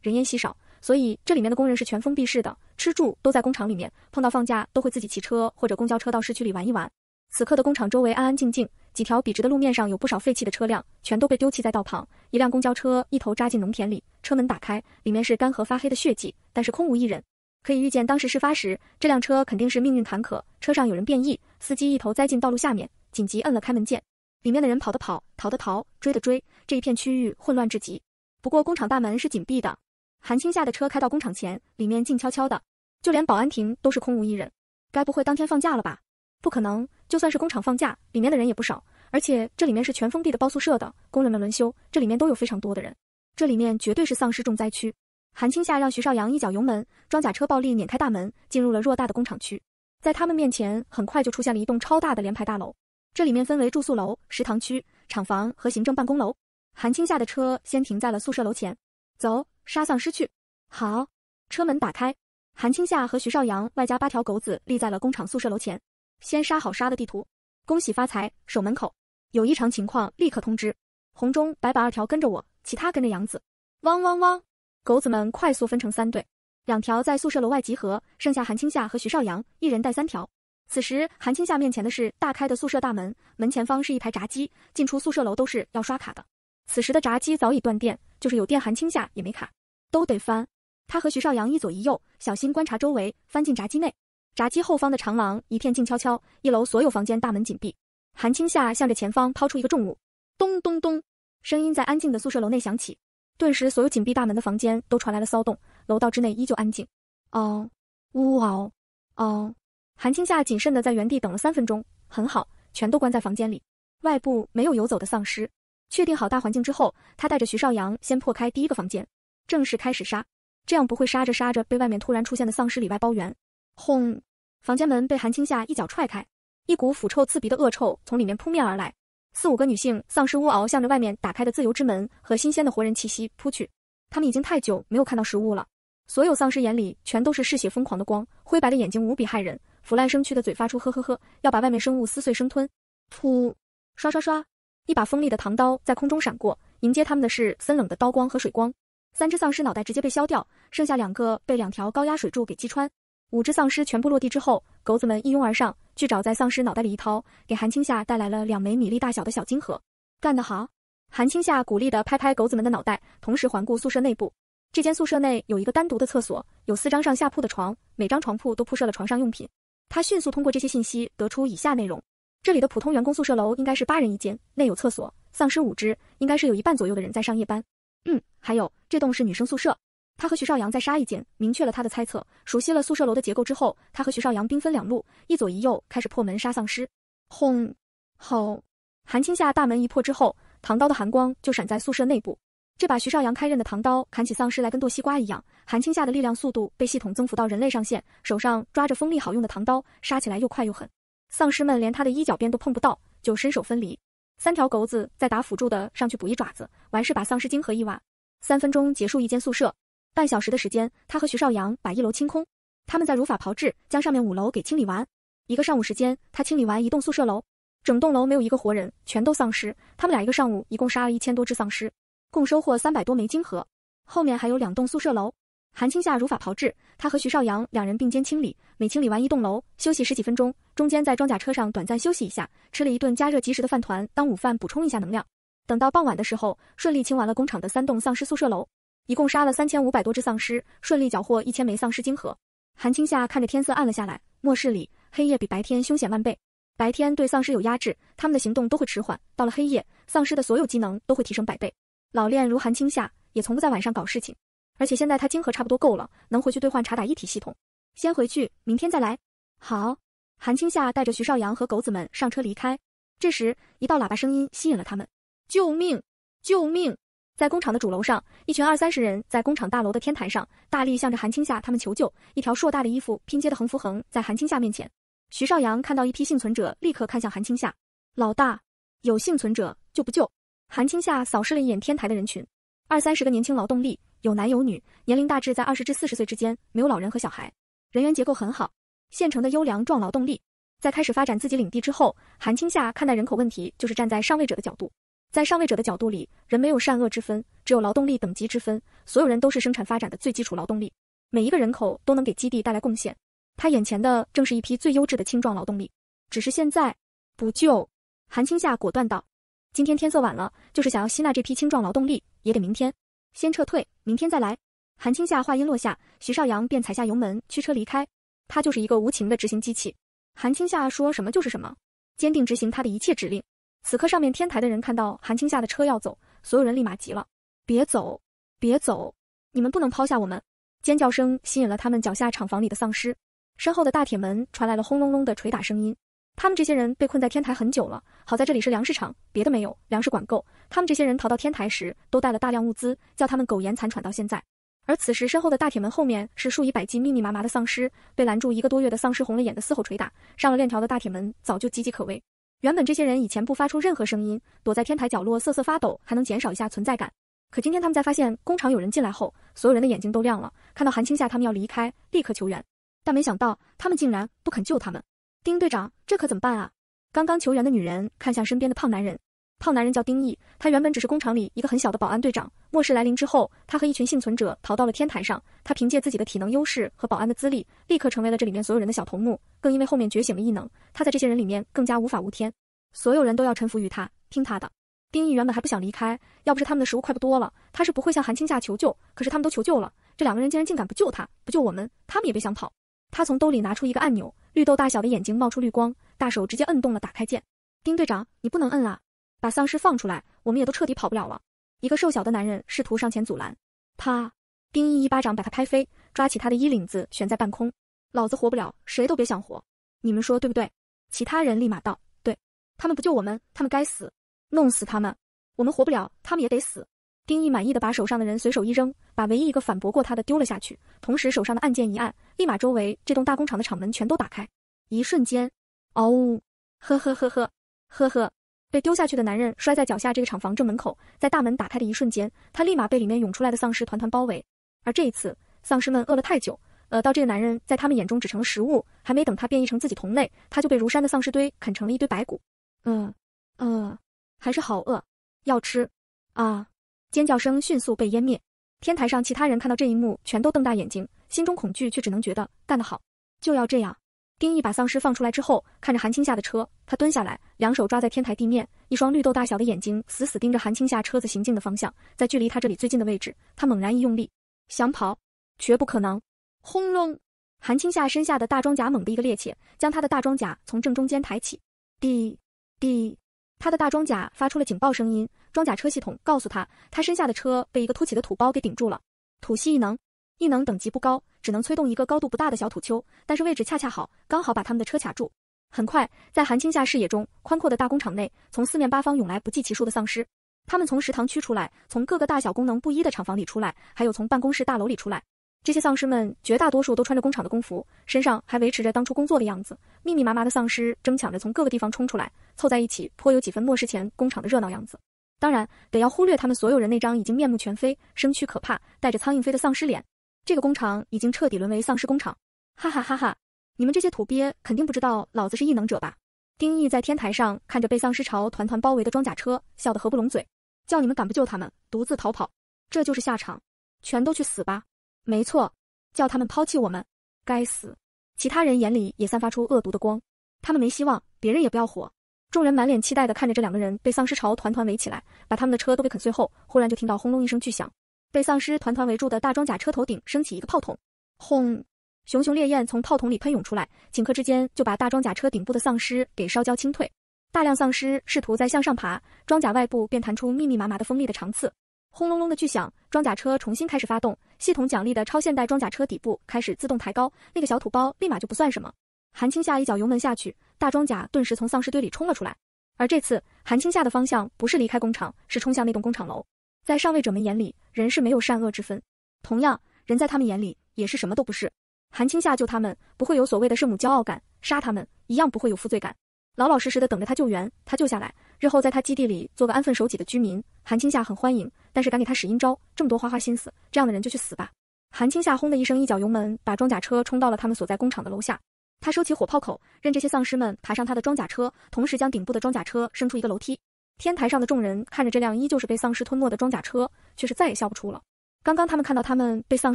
人烟稀少，所以这里面的工人是全封闭式的，吃住都在工厂里面。碰到放假，都会自己骑车或者公交车到市区里玩一玩。此刻的工厂周围安安静静，几条笔直的路面上有不少废弃的车辆，全都被丢弃在道旁。一辆公交车一头扎进农田里，车门打开，里面是干涸发黑的血迹，但是空无一人。可以预见，当时事发时，这辆车肯定是命运坎坷。车上有人变异，司机一头栽进道路下面，紧急摁了开门键。里面的人跑的跑，逃的逃，追的追，这一片区域混乱至极。不过工厂大门是紧闭的。韩青夏的车开到工厂前，里面静悄悄的，就连保安亭都是空无一人。该不会当天放假了吧？不可能，就算是工厂放假，里面的人也不少。而且这里面是全封闭的包宿舍的，工人们轮休，这里面都有非常多的人。这里面绝对是丧尸重灾区。韩青夏让徐少阳一脚油门，装甲车暴力碾开大门，进入了偌大的工厂区。在他们面前，很快就出现了一栋超大的联排大楼，这里面分为住宿楼、食堂区、厂房和行政办公楼。韩青夏的车先停在了宿舍楼前，走，杀丧尸去！好，车门打开，韩青夏和徐少阳外加八条狗子立在了工厂宿舍楼前，先杀好杀的地图，恭喜发财！守门口，有异常情况立刻通知。红中白板二条跟着我，其他跟着杨子。汪汪汪！狗子们快速分成三队，两条在宿舍楼外集合，剩下韩青夏和徐少阳一人带三条。此时，韩青夏面前的是大开的宿舍大门，门前方是一台闸机，进出宿舍楼都是要刷卡的。此时的闸机早已断电，就是有电，韩青夏也没卡，都得翻。他和徐少阳一左一右，小心观察周围，翻进闸机内。闸机后方的长廊一片静悄悄，一楼所有房间大门紧闭。韩青夏向着前方抛出一个重物，咚咚咚，声音在安静的宿舍楼内响起。顿时，所有紧闭大门的房间都传来了骚动，楼道之内依旧安静。嗷，呜嗷，嗷！韩青夏谨慎的在原地等了三分钟，很好，全都关在房间里，外部没有游走的丧尸。确定好大环境之后，他带着徐少阳先破开第一个房间，正式开始杀，这样不会杀着杀着被外面突然出现的丧尸里外包圆。轰！房间门被韩青夏一脚踹开，一股腐臭刺鼻的恶臭从里面扑面而来。四五个女性丧尸乌嗷向着外面打开的自由之门和新鲜的活人气息扑去，他们已经太久没有看到食物了。所有丧尸眼里全都是嗜血疯狂的光，灰白的眼睛无比骇人，腐烂生蛆的嘴发出呵呵呵，要把外面生物撕碎生吞。噗，刷刷刷，一把锋利的唐刀在空中闪过，迎接他们的是森冷的刀光和水光。三只丧尸脑袋直接被削掉，剩下两个被两条高压水柱给击穿。五只丧尸全部落地之后，狗子们一拥而上。去找在丧尸脑袋里一掏，给韩青夏带来了两枚米粒大小的小金盒。干得好！韩青夏鼓励地拍拍狗子们的脑袋，同时环顾宿舍内部。这间宿舍内有一个单独的厕所，有四张上下铺的床，每张床铺都铺设了床上用品。他迅速通过这些信息得出以下内容：这里的普通员工宿舍楼应该是八人一间，内有厕所，丧尸五只，应该是有一半左右的人在上夜班。嗯，还有这栋是女生宿舍。他和徐少阳在杀一间，明确了他的猜测，熟悉了宿舍楼的结构之后，他和徐少阳兵分两路，一左一右开始破门杀丧尸。轰！吼！韩青夏大门一破之后，唐刀的寒光就闪在宿舍内部。这把徐少阳开刃的唐刀砍起丧尸来跟剁西瓜一样。韩青夏的力量速度被系统增幅到人类上限，手上抓着锋利好用的唐刀，杀起来又快又狠。丧尸们连他的衣角边都碰不到，就伸手分离。三条狗子在打辅助的上去补一爪子，完事把丧尸精和一挖。三分钟结束一间宿舍。半小时的时间，他和徐少阳把一楼清空。他们在如法炮制，将上面五楼给清理完。一个上午时间，他清理完一栋宿舍楼，整栋楼没有一个活人，全都丧尸。他们俩一个上午一共杀了一千多只丧尸，共收获三百多枚晶核。后面还有两栋宿舍楼，韩青夏如法炮制，他和徐少阳两人并肩清理，每清理完一栋楼休息十几分钟，中间在装甲车上短暂休息一下，吃了一顿加热及时的饭团当午饭补充一下能量。等到傍晚的时候，顺利清完了工厂的三栋丧尸宿舍楼。一共杀了三千五百多只丧尸，顺利缴获一千枚丧尸晶核。韩青夏看着天色暗了下来，末世里黑夜比白天凶险万倍。白天对丧尸有压制，他们的行动都会迟缓；到了黑夜，丧尸的所有机能都会提升百倍。老练如韩青夏，也从不在晚上搞事情。而且现在他晶核差不多够了，能回去兑换查打一体系统。先回去，明天再来。好，韩青夏带着徐少阳和狗子们上车离开。这时，一道喇叭声音吸引了他们：“救命！救命！”在工厂的主楼上，一群二三十人在工厂大楼的天台上，大力向着韩青夏他们求救。一条硕大的衣服拼接的横幅横在韩青夏面前。徐少阳看到一批幸存者，立刻看向韩青夏：“老大，有幸存者就不救。”韩青夏扫视了一眼天台的人群，二三十个年轻劳动力，有男有女，年龄大致在二十至四十岁之间，没有老人和小孩，人员结构很好，现成的优良壮劳动力。在开始发展自己领地之后，韩青夏看待人口问题就是站在上位者的角度。在上位者的角度里，人没有善恶之分，只有劳动力等级之分。所有人都是生产发展的最基础劳动力，每一个人口都能给基地带来贡献。他眼前的正是一批最优质的青壮劳动力，只是现在不救。韩青夏果断道：“今天天色晚了，就是想要吸纳这批青壮劳动力，也得明天先撤退，明天再来。”韩青夏话音落下，徐少阳便踩下油门，驱车离开。他就是一个无情的执行机器，韩青夏说什么就是什么，坚定执行他的一切指令。此刻，上面天台的人看到韩青夏的车要走，所有人立马急了：“别走，别走！你们不能抛下我们！”尖叫声吸引了他们脚下厂房里的丧尸。身后的大铁门传来了轰隆隆的捶打声音。他们这些人被困在天台很久了，好在这里是粮食厂，别的没有，粮食管够。他们这些人逃到天台时都带了大量物资，叫他们苟延残喘到现在。而此时，身后的大铁门后面是数以百计、密密麻麻的丧尸。被拦住一个多月的丧尸红了眼的嘶吼捶打，上了链条的大铁门早就岌岌可危。原本这些人以前不发出任何声音，躲在天台角落瑟瑟发抖，还能减少一下存在感。可今天他们在发现工厂有人进来后，所有人的眼睛都亮了，看到韩青夏他们要离开，立刻求援。但没想到他们竟然不肯救他们。丁队长，这可怎么办啊？刚刚求援的女人看向身边的胖男人。胖男人叫丁毅，他原本只是工厂里一个很小的保安队长。末世来临之后，他和一群幸存者逃到了天台上。他凭借自己的体能优势和保安的资历，立刻成为了这里面所有人的小头目。更因为后面觉醒了异能，他在这些人里面更加无法无天，所有人都要臣服于他，听他的。丁毅原本还不想离开，要不是他们的食物快不多了，他是不会向韩青夏求救。可是他们都求救了，这两个人竟然竟敢不救他，不救我们，他们也别想跑。他从兜里拿出一个按钮，绿豆大小的眼睛冒出绿光，大手直接摁动了打开键。丁队长，你不能摁啊！把丧尸放出来，我们也都彻底跑不了了。一个瘦小的男人试图上前阻拦，啪！丁毅一巴掌把他拍飞，抓起他的衣领子悬在半空。老子活不了，谁都别想活！你们说对不对？其他人立马道：“对，他们不救我们，他们该死！弄死他们，我们活不了，他们也得死。”丁毅满意的把手上的人随手一扔，把唯一一个反驳过他的丢了下去，同时手上的按键一按，立马周围这栋大工厂的厂门全都打开。一瞬间，嗷呜！呵呵呵呵呵呵。被丢下去的男人摔在脚下，这个厂房正门口，在大门打开的一瞬间，他立马被里面涌出来的丧尸团团包围。而这一次，丧尸们饿了太久，呃，到这个男人在他们眼中只成了食物。还没等他变异成自己同类，他就被如山的丧尸堆啃成了一堆白骨。呃，嗯，还是好饿，要吃啊！尖叫声迅速被湮灭。天台上其他人看到这一幕，全都瞪大眼睛，心中恐惧却只能觉得干得好，就要这样。丁毅把丧尸放出来之后，看着韩青下的车，他蹲下来，两手抓在天台地面，一双绿豆大小的眼睛死死盯着韩青下车子行进的方向。在距离他这里最近的位置，他猛然一用力，想跑，绝不可能！轰隆，韩青下身下的大装甲猛的一个趔趄，将他的大装甲从正中间抬起。滴滴，他的大装甲发出了警报声音，装甲车系统告诉他，他身下的车被一个凸起的土包给顶住了。吐息异能。异能等级不高，只能催动一个高度不大的小土丘，但是位置恰恰好，刚好把他们的车卡住。很快，在韩青夏视野中，宽阔的大工厂内，从四面八方涌来不计其数的丧尸。他们从食堂区出来，从各个大小功能不一的厂房里出来，还有从办公室大楼里出来。这些丧尸们绝大多数都穿着工厂的工服，身上还维持着当初工作的样子。密密麻麻的丧尸争抢着从各个地方冲出来，凑在一起，颇有几分末世前工厂的热闹样子。当然，得要忽略他们所有人那张已经面目全非、身躯可怕、带着苍蝇飞的丧尸脸。这个工厂已经彻底沦为丧尸工厂，哈哈哈哈！你们这些土鳖肯定不知道老子是异能者吧？丁毅在天台上看着被丧尸潮团团包围的装甲车，笑得合不拢嘴，叫你们敢不救他们，独自逃跑，这就是下场，全都去死吧！没错，叫他们抛弃我们，该死！其他人眼里也散发出恶毒的光，他们没希望，别人也不要活。众人满脸期待的看着这两个人被丧尸潮团团围起来，把他们的车都给啃碎后，忽然就听到轰隆一声巨响。被丧尸团团围住的大装甲车头顶升起一个炮筒，轰！熊熊烈焰从炮筒里喷涌出来，顷刻之间就把大装甲车顶部的丧尸给烧焦清退。大量丧尸试图在向上爬，装甲外部便弹出密密麻麻的锋利的长刺。轰隆隆的巨响，装甲车重新开始发动，系统奖励的超现代装甲车底部开始自动抬高，那个小土包立马就不算什么。韩青夏一脚油门下去，大装甲顿时从丧尸堆里冲了出来。而这次，韩青夏的方向不是离开工厂，是冲向那栋工厂楼。在上位者们眼里，人是没有善恶之分；同样，人在他们眼里也是什么都不是。韩青夏救他们，不会有所谓的圣母骄傲感；杀他们，一样不会有负罪感。老老实实的等着他救援，他救下来，日后在他基地里做个安分守己的居民，韩青夏很欢迎。但是敢给他使阴招，这么多花花心思，这样的人就去死吧！韩青夏轰的一声一脚油门，把装甲车冲到了他们所在工厂的楼下。他收起火炮口，任这些丧尸们爬上他的装甲车，同时将顶部的装甲车升出一个楼梯。天台上的众人看着这辆依旧是被丧尸吞没的装甲车，却是再也笑不出了。刚刚他们看到他们被丧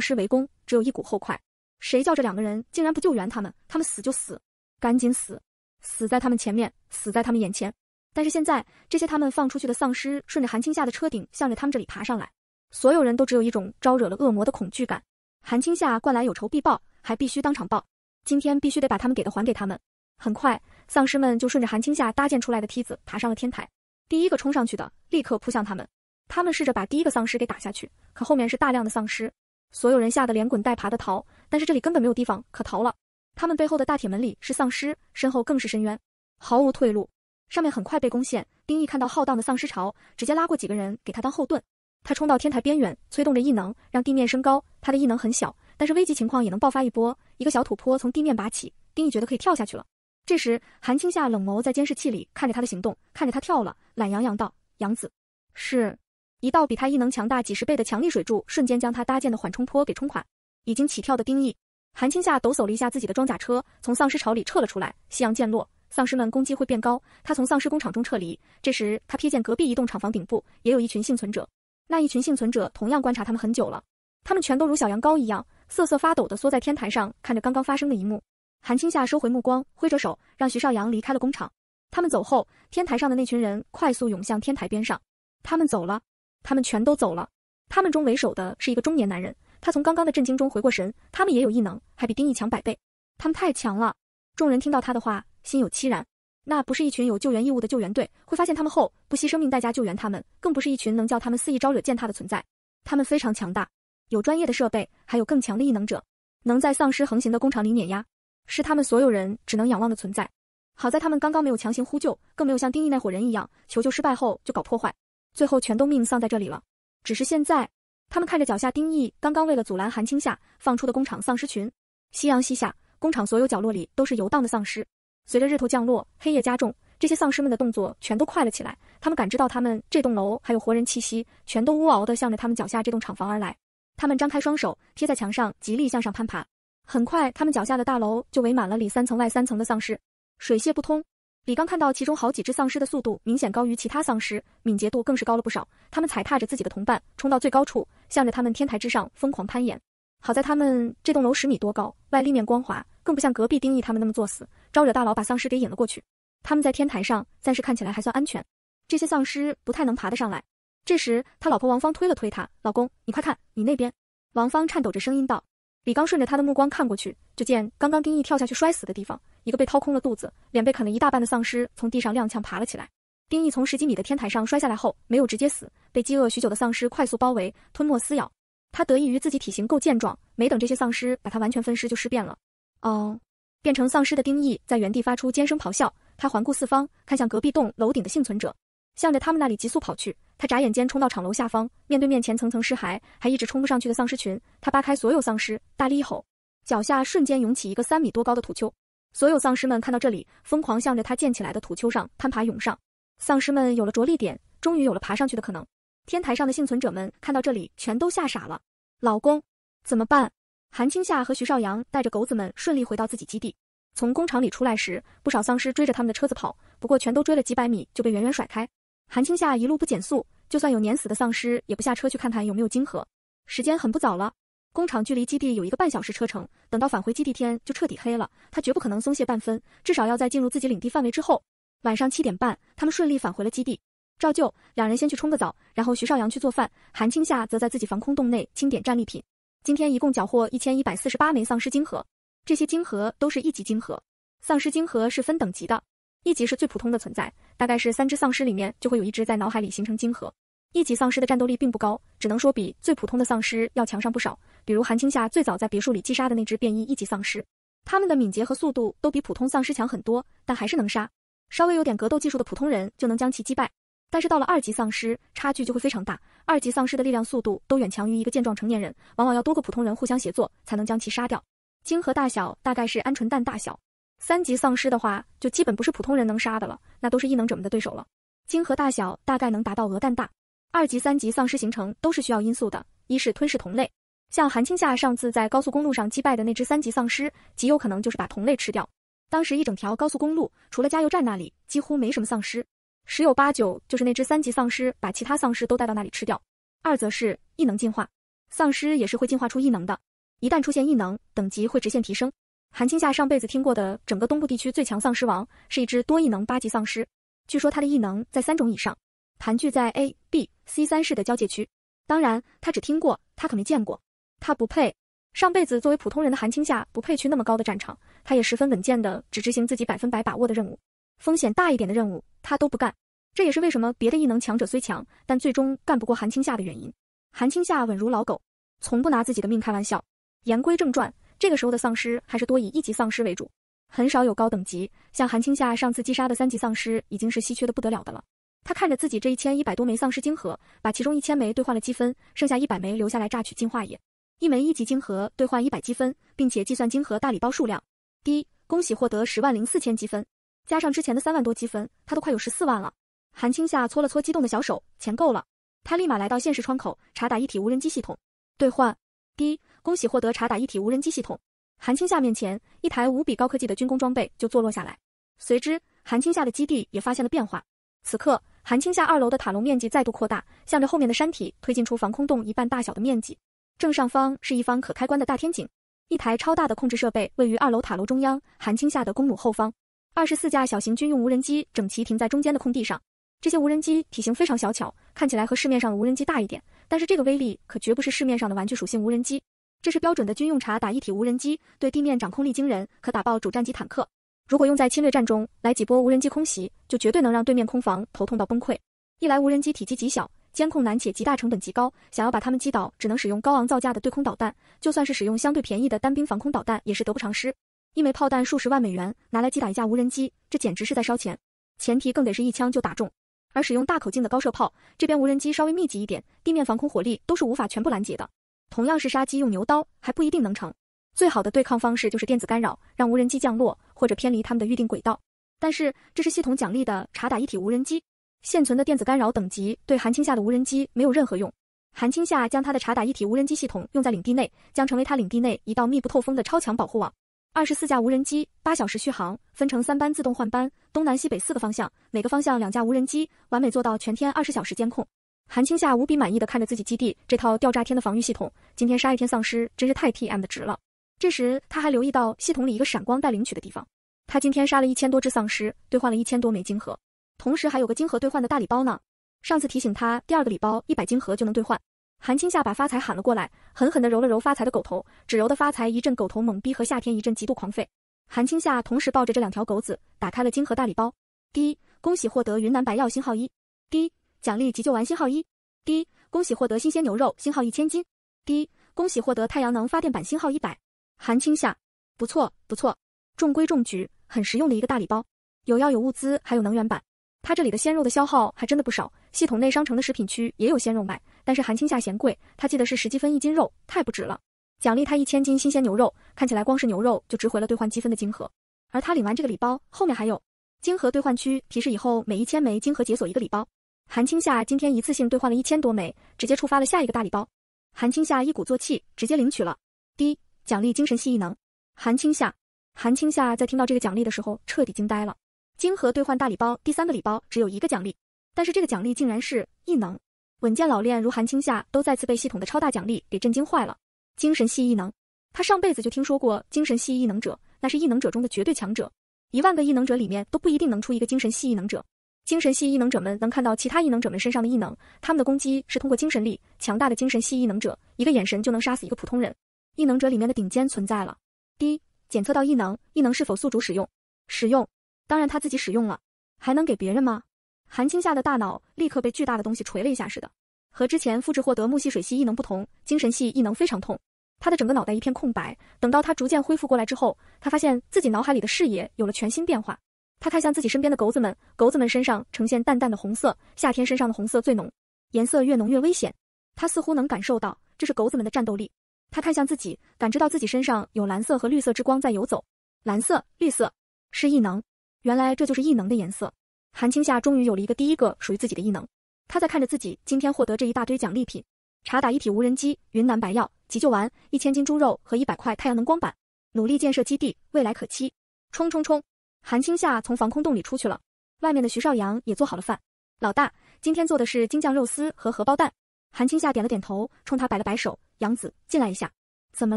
尸围攻，只有一股后快，谁叫这两个人竟然不救援他们？他们死就死，赶紧死，死在他们前面，死在他们眼前。但是现在，这些他们放出去的丧尸顺着韩青夏的车顶向着他们这里爬上来，所有人都只有一种招惹了恶魔的恐惧感。韩青夏惯来有仇必报，还必须当场报，今天必须得把他们给的还给他们。很快，丧尸们就顺着韩青夏搭建出来的梯子爬上了天台。第一个冲上去的，立刻扑向他们。他们试着把第一个丧尸给打下去，可后面是大量的丧尸，所有人吓得连滚带爬的逃。但是这里根本没有地方可逃了，他们背后的大铁门里是丧尸，身后更是深渊，毫无退路。上面很快被攻陷，丁毅看到浩荡的丧尸潮，直接拉过几个人给他当后盾。他冲到天台边缘，催动着异能，让地面升高。他的异能很小，但是危急情况也能爆发一波。一个小土坡从地面拔起，丁毅觉得可以跳下去了。这时，韩青夏冷眸在监视器里看着他的行动，看着他跳了，懒洋洋道：“杨子，是一道比他异能强大几十倍的强力水柱，瞬间将他搭建的缓冲坡给冲垮。已经起跳的丁毅，韩青夏抖擞了一下自己的装甲车，从丧尸潮里撤了出来。夕阳渐落，丧尸们攻击会变高。他从丧尸工厂中撤离。这时，他瞥见隔壁一栋厂房顶部也有一群幸存者。那一群幸存者同样观察他们很久了。他们全都如小羊羔一样瑟瑟发抖的缩在天台上，看着刚刚发生的一幕。”韩青夏收回目光，挥着手让徐少阳离开了工厂。他们走后，天台上的那群人快速涌向天台边上。他们走了，他们全都走了。他们中为首的是一个中年男人，他从刚刚的震惊中回过神。他们也有异能，还比丁毅强百倍。他们太强了。众人听到他的话，心有戚然。那不是一群有救援义务的救援队会发现他们后不惜生命代价救援他们，更不是一群能叫他们肆意招惹践踏的存在。他们非常强大，有专业的设备，还有更强的异能者，能在丧尸横行的工厂里碾压。是他们所有人只能仰望的存在。好在他们刚刚没有强行呼救，更没有像丁毅那伙人一样求救失败后就搞破坏，最后全都命丧在这里了。只是现在，他们看着脚下，丁毅刚刚为了阻拦韩青夏放出的工厂丧尸群。夕阳西下，工厂所有角落里都是游荡的丧尸。随着日头降落，黑夜加重，这些丧尸们的动作全都快了起来。他们感知到他们这栋楼还有活人气息，全都呜嗷的向着他们脚下这栋厂房而来。他们张开双手，贴在墙上，极力向上攀爬。很快，他们脚下的大楼就围满了里三层外三层的丧尸，水泄不通。李刚看到其中好几只丧尸的速度明显高于其他丧尸，敏捷度更是高了不少。他们踩踏着自己的同伴，冲到最高处，向着他们天台之上疯狂攀岩。好在他们这栋楼十米多高，外立面光滑，更不像隔壁丁毅他们那么作死，招惹大佬把丧尸给引了过去。他们在天台上暂时看起来还算安全，这些丧尸不太能爬得上来。这时，他老婆王芳推了推他，老公，你快看，你那边！王芳颤抖着声音道。李刚顺着他的目光看过去，就见刚刚丁毅跳下去摔死的地方，一个被掏空了肚子、脸被啃了一大半的丧尸从地上踉跄爬了起来。丁毅从十几米的天台上摔下来后，没有直接死，被饥饿许久的丧尸快速包围、吞没、撕咬。他得益于自己体型够健壮，没等这些丧尸把他完全分尸就尸变了。哦，变成丧尸的丁毅在原地发出尖声咆哮，他环顾四方，看向隔壁栋楼顶的幸存者，向着他们那里急速跑去。他眨眼间冲到厂楼下方，面对面前层层尸骸，还一直冲不上去的丧尸群，他扒开所有丧尸，大力一吼，脚下瞬间涌起一个三米多高的土丘。所有丧尸们看到这里，疯狂向着他建起来的土丘上攀爬涌上。丧尸们有了着力点，终于有了爬上去的可能。天台上的幸存者们看到这里，全都吓傻了。老公怎么办？韩青夏和徐少阳带着狗子们顺利回到自己基地。从工厂里出来时，不少丧尸追着他们的车子跑，不过全都追了几百米就被远远甩开。韩青夏一路不减速，就算有碾死的丧尸，也不下车去看看有没有晶核。时间很不早了，工厂距离基地有一个半小时车程，等到返回基地天就彻底黑了。他绝不可能松懈半分，至少要在进入自己领地范围之后。晚上七点半，他们顺利返回了基地。照旧，两人先去冲个澡，然后徐少阳去做饭，韩青夏则在自己防空洞内清点战利品。今天一共缴获一千一百四十八枚丧尸晶核，这些晶核都是一级晶核。丧尸晶核是分等级的。一级是最普通的存在，大概是三只丧尸里面就会有一只在脑海里形成晶核。一级丧尸的战斗力并不高，只能说比最普通的丧尸要强上不少。比如韩青夏最早在别墅里击杀的那只变异一级丧尸，他们的敏捷和速度都比普通丧尸强很多，但还是能杀。稍微有点格斗技术的普通人就能将其击败。但是到了二级丧尸，差距就会非常大。二级丧尸的力量、速度都远强于一个健壮成年人，往往要多个普通人互相协作才能将其杀掉。晶核大小大概是鹌鹑蛋大小。三级丧尸的话，就基本不是普通人能杀的了，那都是异能者们的对手了。晶核大小大概能达到鹅蛋大。二级、三级丧尸形成都是需要因素的，一是吞噬同类，像韩青夏上次在高速公路上击败的那只三级丧尸，极有可能就是把同类吃掉。当时一整条高速公路，除了加油站那里，几乎没什么丧尸，十有八九就是那只三级丧尸把其他丧尸都带到那里吃掉。二则是异能进化，丧尸也是会进化出异能的，一旦出现异能，等级会直线提升。韩青夏上辈子听过的整个东部地区最强丧尸王，是一只多异能八级丧尸。据说他的异能在三种以上，盘踞在 A、B、C 三市的交界区。当然，他只听过，他可没见过。他不配。上辈子作为普通人的韩青夏不配去那么高的战场，他也十分稳健的只执行自己百分百把握的任务，风险大一点的任务他都不干。这也是为什么别的异能强者虽强，但最终干不过韩青夏的原因。韩青夏稳如老狗，从不拿自己的命开玩笑。言归正传。这个时候的丧尸还是多以一级丧尸为主，很少有高等级。像韩青夏上次击杀的三级丧尸已经是稀缺的不得了的了。他看着自己这一千一百多枚丧尸晶核，把其中一千枚兑换了积分，剩下一百枚留下来榨取进化液。一枚一级晶核兑换一百积分，并且计算晶核大礼包数量。第一，恭喜获得十万零四千积分，加上之前的三万多积分，他都快有十四万了。韩青夏搓了搓激动的小手，钱够了。他立马来到现实窗口，查打一体无人机系统兑换。第一。恭喜获得查打一体无人机系统，韩青夏面前一台无比高科技的军工装备就坐落下来。随之，韩青夏的基地也发现了变化。此刻，韩青夏二楼的塔楼面积再度扩大，向着后面的山体推进出防空洞一半大小的面积。正上方是一方可开关的大天井，一台超大的控制设备位于二楼塔楼中央，韩青夏的公母后方，二十四架小型军用无人机整齐停在中间的空地上。这些无人机体型非常小巧，看起来和市面上的无人机大一点，但是这个威力可绝不是市面上的玩具属性无人机。这是标准的军用察打一体无人机，对地面掌控力惊人，可打爆主战机坦克。如果用在侵略战中，来几波无人机空袭，就绝对能让对面空防头痛到崩溃。一来无人机体积极小，监控难且极大成本极高，想要把他们击倒，只能使用高昂造价的对空导弹。就算是使用相对便宜的单兵防空导弹，也是得不偿失。一枚炮弹数十万美元，拿来击打一架无人机，这简直是在烧钱。前提更得是一枪就打中。而使用大口径的高射炮，这边无人机稍微密集一点，地面防空火力都是无法全部拦截的。同样是杀鸡用牛刀，还不一定能成。最好的对抗方式就是电子干扰，让无人机降落或者偏离他们的预定轨道。但是这是系统奖励的查打一体无人机，现存的电子干扰等级对韩青夏的无人机没有任何用。韩青夏将他的查打一体无人机系统用在领地内，将成为他领地内一道密不透风的超强保护网。二十四架无人机，八小时续航，分成三班自动换班，东南西北四个方向，每个方向两架无人机，完美做到全天二十小时监控。韩青夏无比满意的看着自己基地这套吊炸天的防御系统，今天杀一天丧尸真是太 T M 的值了。这时，他还留意到系统里一个闪光带领取的地方，他今天杀了一千多只丧尸，兑换了一千多枚晶核，同时还有个晶核兑换的大礼包呢。上次提醒他，第二个礼包一百晶核就能兑换。韩青夏把发财喊了过来，狠狠的揉了揉发财的狗头，只揉的发财一阵狗头懵逼和夏天一阵极度狂吠。韩青夏同时抱着这两条狗子，打开了晶核大礼包。第一，恭喜获得云南白药星号一。滴。奖励急救完星号一，第一恭喜获得新鲜牛肉星号一千斤，第一恭喜获得太阳能发电板星号一百。韩青夏，不错不错，中规中矩，很实用的一个大礼包，有药有物资还有能源板。他这里的鲜肉的消耗还真的不少，系统内商城的食品区也有鲜肉卖，但是韩青夏嫌贵，他记得是十积分一斤肉，太不值了。奖励他一千斤新鲜牛肉，看起来光是牛肉就值回了兑换积分的金盒。而他领完这个礼包，后面还有金盒兑换区提示，以后每一千枚金盒解锁一个礼包。韩青夏今天一次性兑换了一千多枚，直接触发了下一个大礼包。韩青夏一鼓作气，直接领取了第一奖励：精神系异能。韩青夏，韩青夏在听到这个奖励的时候，彻底惊呆了。金盒兑换大礼包第三个礼包只有一个奖励，但是这个奖励竟然是异能。稳健老练如韩青夏，都再次被系统的超大奖励给震惊坏了。精神系异能，他上辈子就听说过精神系异能者，那是异能者中的绝对强者，一万个异能者里面都不一定能出一个精神系异能者。精神系异能者们能看到其他异能者们身上的异能，他们的攻击是通过精神力。强大的精神系异能者，一个眼神就能杀死一个普通人。异能者里面的顶尖存在了。第一，检测到异能，异能是否宿主使用？使用，当然他自己使用了，还能给别人吗？韩青夏的大脑立刻被巨大的东西锤了一下似的。和之前复制获得木系、水系异能不同，精神系异能非常痛。他的整个脑袋一片空白。等到他逐渐恢复过来之后，他发现自己脑海里的视野有了全新变化。他看向自己身边的狗子们，狗子们身上呈现淡淡的红色，夏天身上的红色最浓，颜色越浓越危险。他似乎能感受到，这是狗子们的战斗力。他看向自己，感知到自己身上有蓝色和绿色之光在游走，蓝色、绿色是异能，原来这就是异能的颜色。韩青夏终于有了一个第一个属于自己的异能。他在看着自己今天获得这一大堆奖励品：查打一体无人机、云南白药急救丸、一千斤猪肉和一百块太阳能光板，努力建设基地，未来可期！冲冲冲！韩青夏从防空洞里出去了，外面的徐少阳也做好了饭。老大，今天做的是京酱肉丝和荷包蛋。韩青夏点了点头，冲他摆了摆手：“杨子，进来一下。怎么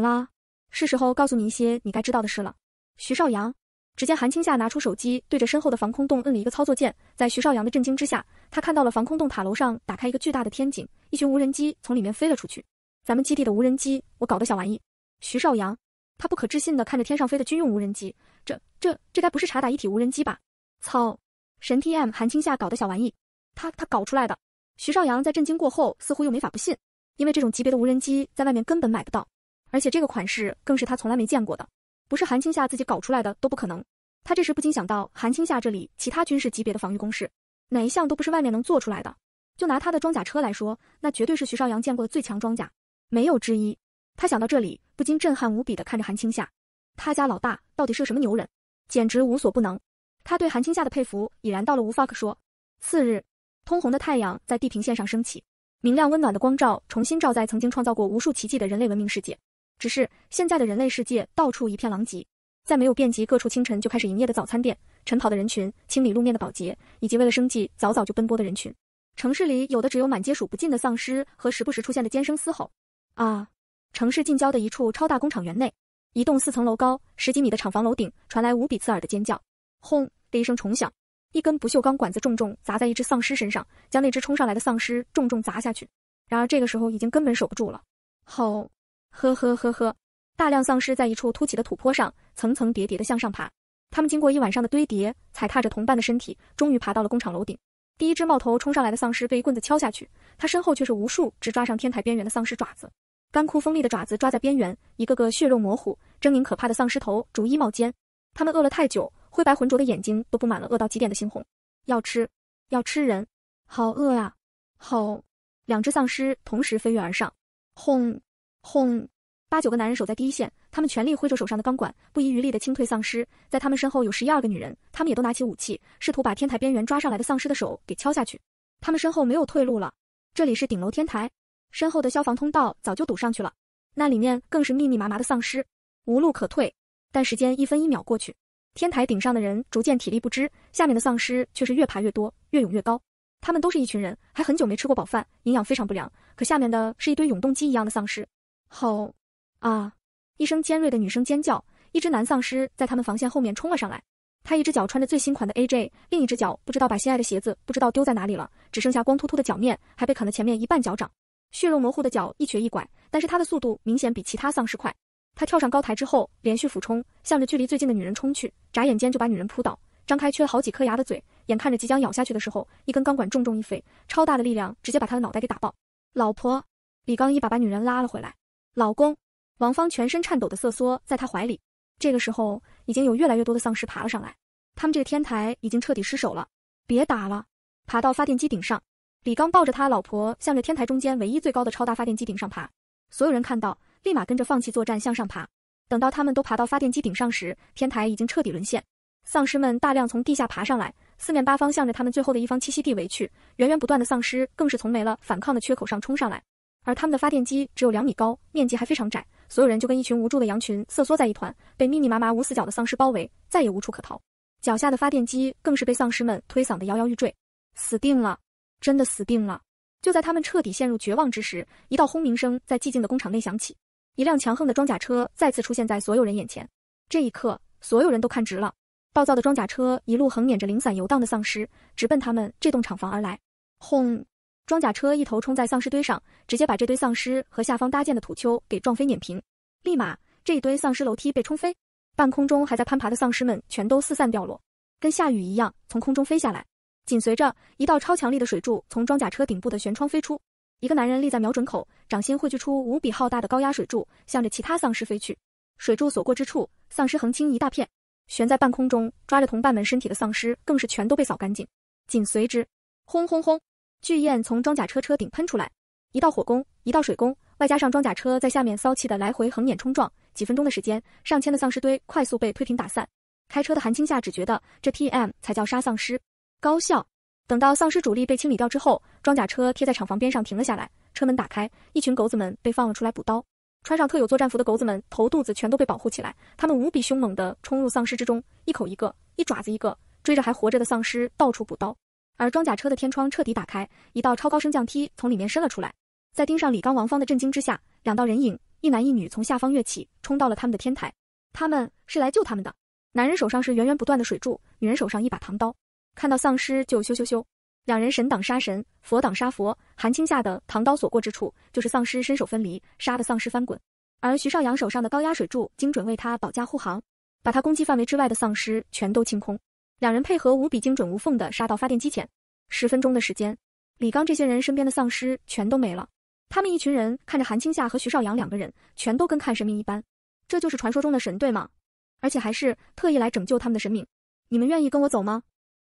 了？是时候告诉你一些你该知道的事了。”徐少阳。只见韩青夏拿出手机，对着身后的防空洞摁了一个操作键，在徐少阳的震惊之下，他看到了防空洞塔楼上打开一个巨大的天井，一群无人机从里面飞了出去。咱们基地的无人机，我搞的小玩意。徐少阳。他不可置信地看着天上飞的军用无人机，这、这、这该不是察打一体无人机吧？操！神 TM 韩青夏搞的小玩意，他他搞出来的？徐少阳在震惊过后，似乎又没法不信，因为这种级别的无人机在外面根本买不到，而且这个款式更是他从来没见过的，不是韩青夏自己搞出来的都不可能。他这时不禁想到，韩青夏这里其他军事级别的防御工事，哪一项都不是外面能做出来的？就拿他的装甲车来说，那绝对是徐少阳见过的最强装甲，没有之一。他想到这里，不禁震撼无比的看着韩青夏，他家老大到底是什么牛人，简直无所不能。他对韩青夏的佩服已然到了无法可说。次日，通红的太阳在地平线上升起，明亮温暖的光照重新照在曾经创造过无数奇迹的人类文明世界。只是现在的人类世界到处一片狼藉，在没有遍及各处清晨就开始营业的早餐店，晨跑的人群，清理路面的保洁，以及为了生计早早就奔波的人群，城市里有的只有满街数不尽的丧尸和时不时出现的尖声嘶吼。啊！城市近郊的一处超大工厂园内，一栋四层楼高、十几米的厂房楼顶传来无比刺耳的尖叫。轰的一声重响，一根不锈钢管子重重砸在一只丧尸身上，将那只冲上来的丧尸重重砸下去。然而这个时候已经根本守不住了。吼！呵呵呵呵！大量丧尸在一处突起的土坡上层层叠叠的向上爬。他们经过一晚上的堆叠，踩踏着同伴的身体，终于爬到了工厂楼顶。第一只冒头冲上来的丧尸被一棍子敲下去，他身后却是无数只抓上天台边缘的丧尸爪子。干枯锋利的爪子抓在边缘，一个个血肉模糊、狰狞可怕的丧尸头逐一冒尖。他们饿了太久，灰白浑浊的眼睛都布满了饿到极点的猩红，要吃，要吃人，好饿啊！好，两只丧尸同时飞跃而上，轰轰！八九个男人守在第一线，他们全力挥着手上的钢管，不遗余力地清退丧尸。在他们身后有十一二个女人，他们也都拿起武器，试图把天台边缘抓上来的丧尸的手给敲下去。他们身后没有退路了，这里是顶楼天台。身后的消防通道早就堵上去了，那里面更是密密麻麻的丧尸，无路可退。但时间一分一秒过去，天台顶上的人逐渐体力不支，下面的丧尸却是越爬越多，越涌越高。他们都是一群人，还很久没吃过饱饭，营养非常不良。可下面的是一堆永动机一样的丧尸。吼！啊！一声尖锐的女声尖叫，一只男丧尸在他们防线后面冲了上来。他一只脚穿着最新款的 AJ，另一只脚不知道把心爱的鞋子不知道丢在哪里了，只剩下光秃秃的脚面，还被啃了前面一半脚掌。血肉模糊的脚一瘸一拐，但是他的速度明显比其他丧尸快。他跳上高台之后，连续俯冲，向着距离最近的女人冲去，眨眼间就把女人扑倒，张开缺了好几颗牙的嘴，眼看着即将咬下去的时候，一根钢管重重一飞，超大的力量直接把他的脑袋给打爆。老婆，李刚一把把女人拉了回来。老公，王芳全身颤抖的瑟缩在他怀里。这个时候，已经有越来越多的丧尸爬了上来，他们这个天台已经彻底失守了。别打了，爬到发电机顶上。李刚抱着他老婆，向着天台中间唯一最高的超大发电机顶上爬。所有人看到，立马跟着放弃作战，向上爬。等到他们都爬到发电机顶上时，天台已经彻底沦陷。丧尸们大量从地下爬上来，四面八方向着他们最后的一方栖息地围去。源源不断的丧尸更是从没了反抗的缺口上冲上来。而他们的发电机只有两米高，面积还非常窄，所有人就跟一群无助的羊群瑟缩在一团，被密密麻麻无死角的丧尸包围，再也无处可逃。脚下的发电机更是被丧尸们推搡得摇摇欲坠，死定了。真的死定了！就在他们彻底陷入绝望之时，一道轰鸣声在寂静的工厂内响起，一辆强横的装甲车再次出现在所有人眼前。这一刻，所有人都看直了。暴躁的装甲车一路横碾着零散游荡的丧尸，直奔他们这栋厂房而来。轰！装甲车一头冲在丧尸堆上，直接把这堆丧尸和下方搭建的土丘给撞飞碾平。立马，这一堆丧尸楼梯被冲飞，半空中还在攀爬的丧尸们全都四散掉落，跟下雨一样从空中飞下来。紧随着，一道超强力的水柱从装甲车顶部的舷窗飞出，一个男人立在瞄准口，掌心汇聚出无比浩大的高压水柱，向着其他丧尸飞去。水柱所过之处，丧尸横倾一大片，悬在半空中抓着同伴们身体的丧尸更是全都被扫干净。紧随之，轰轰轰，巨焰从装甲车车顶喷出来，一道火攻，一道水攻，外加上装甲车在下面骚气的来回横眼冲撞，几分钟的时间，上千的丧尸堆快速被推平打散。开车的韩青夏只觉得这 T M 才叫杀丧尸。高效。等到丧尸主力被清理掉之后，装甲车贴在厂房边上停了下来，车门打开，一群狗子们被放了出来补刀。穿上特有作战服的狗子们头肚子全都被保护起来，他们无比凶猛地冲入丧尸之中，一口一个，一爪子一个，追着还活着的丧尸到处补刀。而装甲车的天窗彻底打开，一道超高升降梯从里面伸了出来。在盯上李刚、王芳的震惊之下，两道人影，一男一女从下方跃起，冲到了他们的天台。他们是来救他们的。男人手上是源源不断的水柱，女人手上一把唐刀。看到丧尸就咻咻咻。两人神挡杀神，佛挡杀佛。韩青下的唐刀所过之处，就是丧尸身手分离，杀的丧尸翻滚。而徐少阳手上的高压水柱精准为他保驾护航，把他攻击范围之外的丧尸全都清空。两人配合无比精准无缝的杀到发电机前。十分钟的时间，李刚这些人身边的丧尸全都没了。他们一群人看着韩青夏和徐少阳两个人，全都跟看神明一般。这就是传说中的神，对吗？而且还是特意来拯救他们的神明。你们愿意跟我走吗？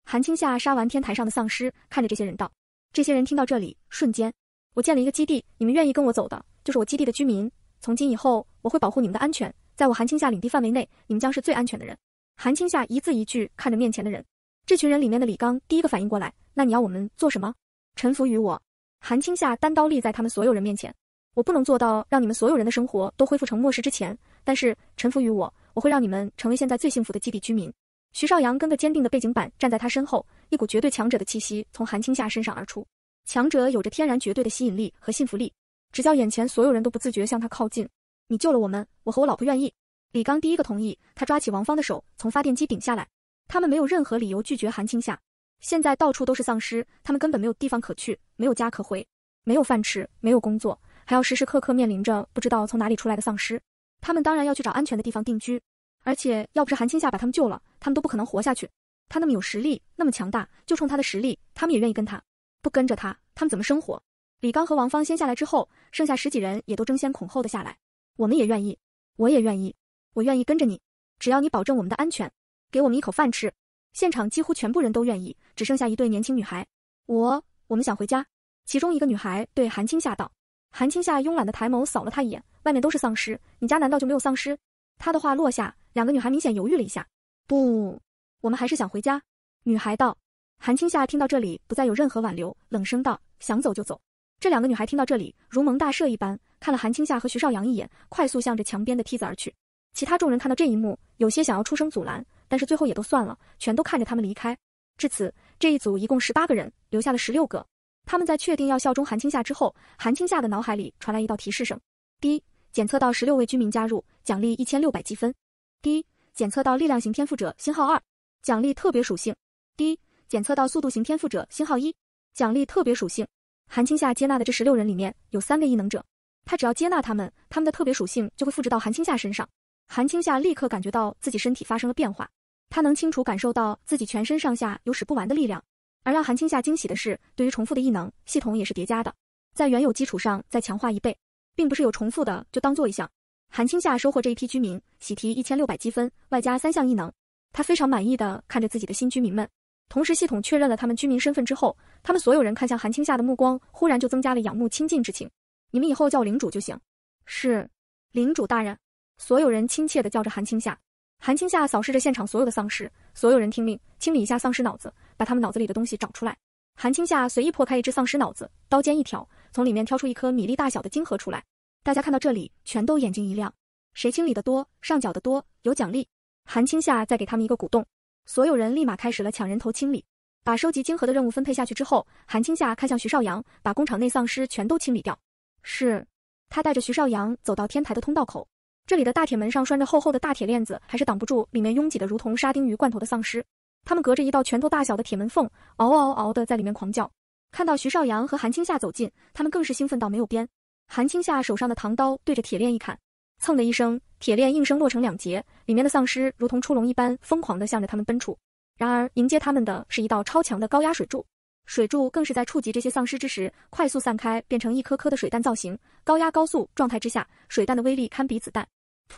韩青夏杀完天台上的丧尸，看着这些人道：“这些人听到这里，瞬间，我建了一个基地，你们愿意跟我走的，就是我基地的居民。从今以后，我会保护你们的安全，在我韩青夏领地范围内，你们将是最安全的人。”韩青夏一字一句看着面前的人，这群人里面的李刚第一个反应过来：“那你要我们做什么？臣服于我。”韩青夏单刀立在他们所有人面前：“我不能做到让你们所有人的生活都恢复成末世之前，但是臣服于我，我会让你们成为现在最幸福的基地居民。”徐少阳跟个坚定的背景板站在他身后，一股绝对强者的气息从韩青夏身上而出。强者有着天然绝对的吸引力和信服力，直叫眼前所有人都不自觉向他靠近。你救了我们，我和我老婆愿意。李刚第一个同意，他抓起王芳的手，从发电机顶下来。他们没有任何理由拒绝韩青夏。现在到处都是丧尸，他们根本没有地方可去，没有家可回，没有饭吃，没有工作，还要时时刻刻面临着不知道从哪里出来的丧尸。他们当然要去找安全的地方定居。而且要不是韩青夏把他们救了，他们都不可能活下去。他那么有实力，那么强大，就冲他的实力，他们也愿意跟他。不跟着他，他们怎么生活？李刚和王芳先下来之后，剩下十几人也都争先恐后的下来。我们也愿意，我也愿意，我愿意跟着你，只要你保证我们的安全，给我们一口饭吃。现场几乎全部人都愿意，只剩下一对年轻女孩。我，我们想回家。其中一个女孩对韩青夏道。韩青夏慵懒的抬眸扫了她一眼，外面都是丧尸，你家难道就没有丧尸？他的话落下，两个女孩明显犹豫了一下。不，我们还是想回家。女孩道。韩青夏听到这里，不再有任何挽留，冷声道：“想走就走。”这两个女孩听到这里，如蒙大赦一般，看了韩青夏和徐少阳一眼，快速向着墙边的梯子而去。其他众人看到这一幕，有些想要出声阻拦，但是最后也都算了，全都看着他们离开。至此，这一组一共十八个人，留下了十六个。他们在确定要效忠韩青夏之后，韩青夏的脑海里传来一道提示声：滴。检测到十六位居民加入，奖励一千六百积分。第一检测到力量型天赋者星号二，奖励特别属性。第一检测到速度型天赋者星号一，奖励特别属性。韩青夏接纳的这十六人里面有三个异能者，他只要接纳他们，他们的特别属性就会复制到韩青夏身上。韩青夏立刻感觉到自己身体发生了变化，他能清楚感受到自己全身上下有使不完的力量。而让韩青夏惊喜的是，对于重复的异能，系统也是叠加的，在原有基础上再强化一倍。并不是有重复的，就当做一项。韩青夏收获这一批居民，喜提一千六百积分，外加三项异能。他非常满意的看着自己的新居民们，同时系统确认了他们居民身份之后，他们所有人看向韩青夏的目光忽然就增加了仰慕亲近之情。你们以后叫领主就行，是领主大人。所有人亲切的叫着韩青夏。韩青夏扫视着现场所有的丧尸，所有人听命，清理一下丧尸脑子，把他们脑子里的东西找出来。韩青夏随意破开一只丧尸脑子，刀尖一挑，从里面挑出一颗米粒大小的晶核出来。大家看到这里，全都眼睛一亮。谁清理的多，上缴的多，有奖励。韩青夏再给他们一个鼓动，所有人立马开始了抢人头清理。把收集晶核的任务分配下去之后，韩青夏看向徐少阳，把工厂内丧尸全都清理掉。是他带着徐少阳走到天台的通道口，这里的大铁门上拴着厚厚的大铁链子，还是挡不住里面拥挤的如同沙丁鱼罐头的丧尸。他们隔着一道拳头大小的铁门缝，嗷嗷嗷的在里面狂叫。看到徐少阳和韩青夏走近，他们更是兴奋到没有边。韩青夏手上的唐刀对着铁链一砍，蹭的一声，铁链应声落成两截。里面的丧尸如同出笼一般，疯狂的向着他们奔出。然而迎接他们的是一道超强的高压水柱，水柱更是在触及这些丧尸之时，快速散开，变成一颗颗的水弹造型。高压高速状态之下，水弹的威力堪比子弹。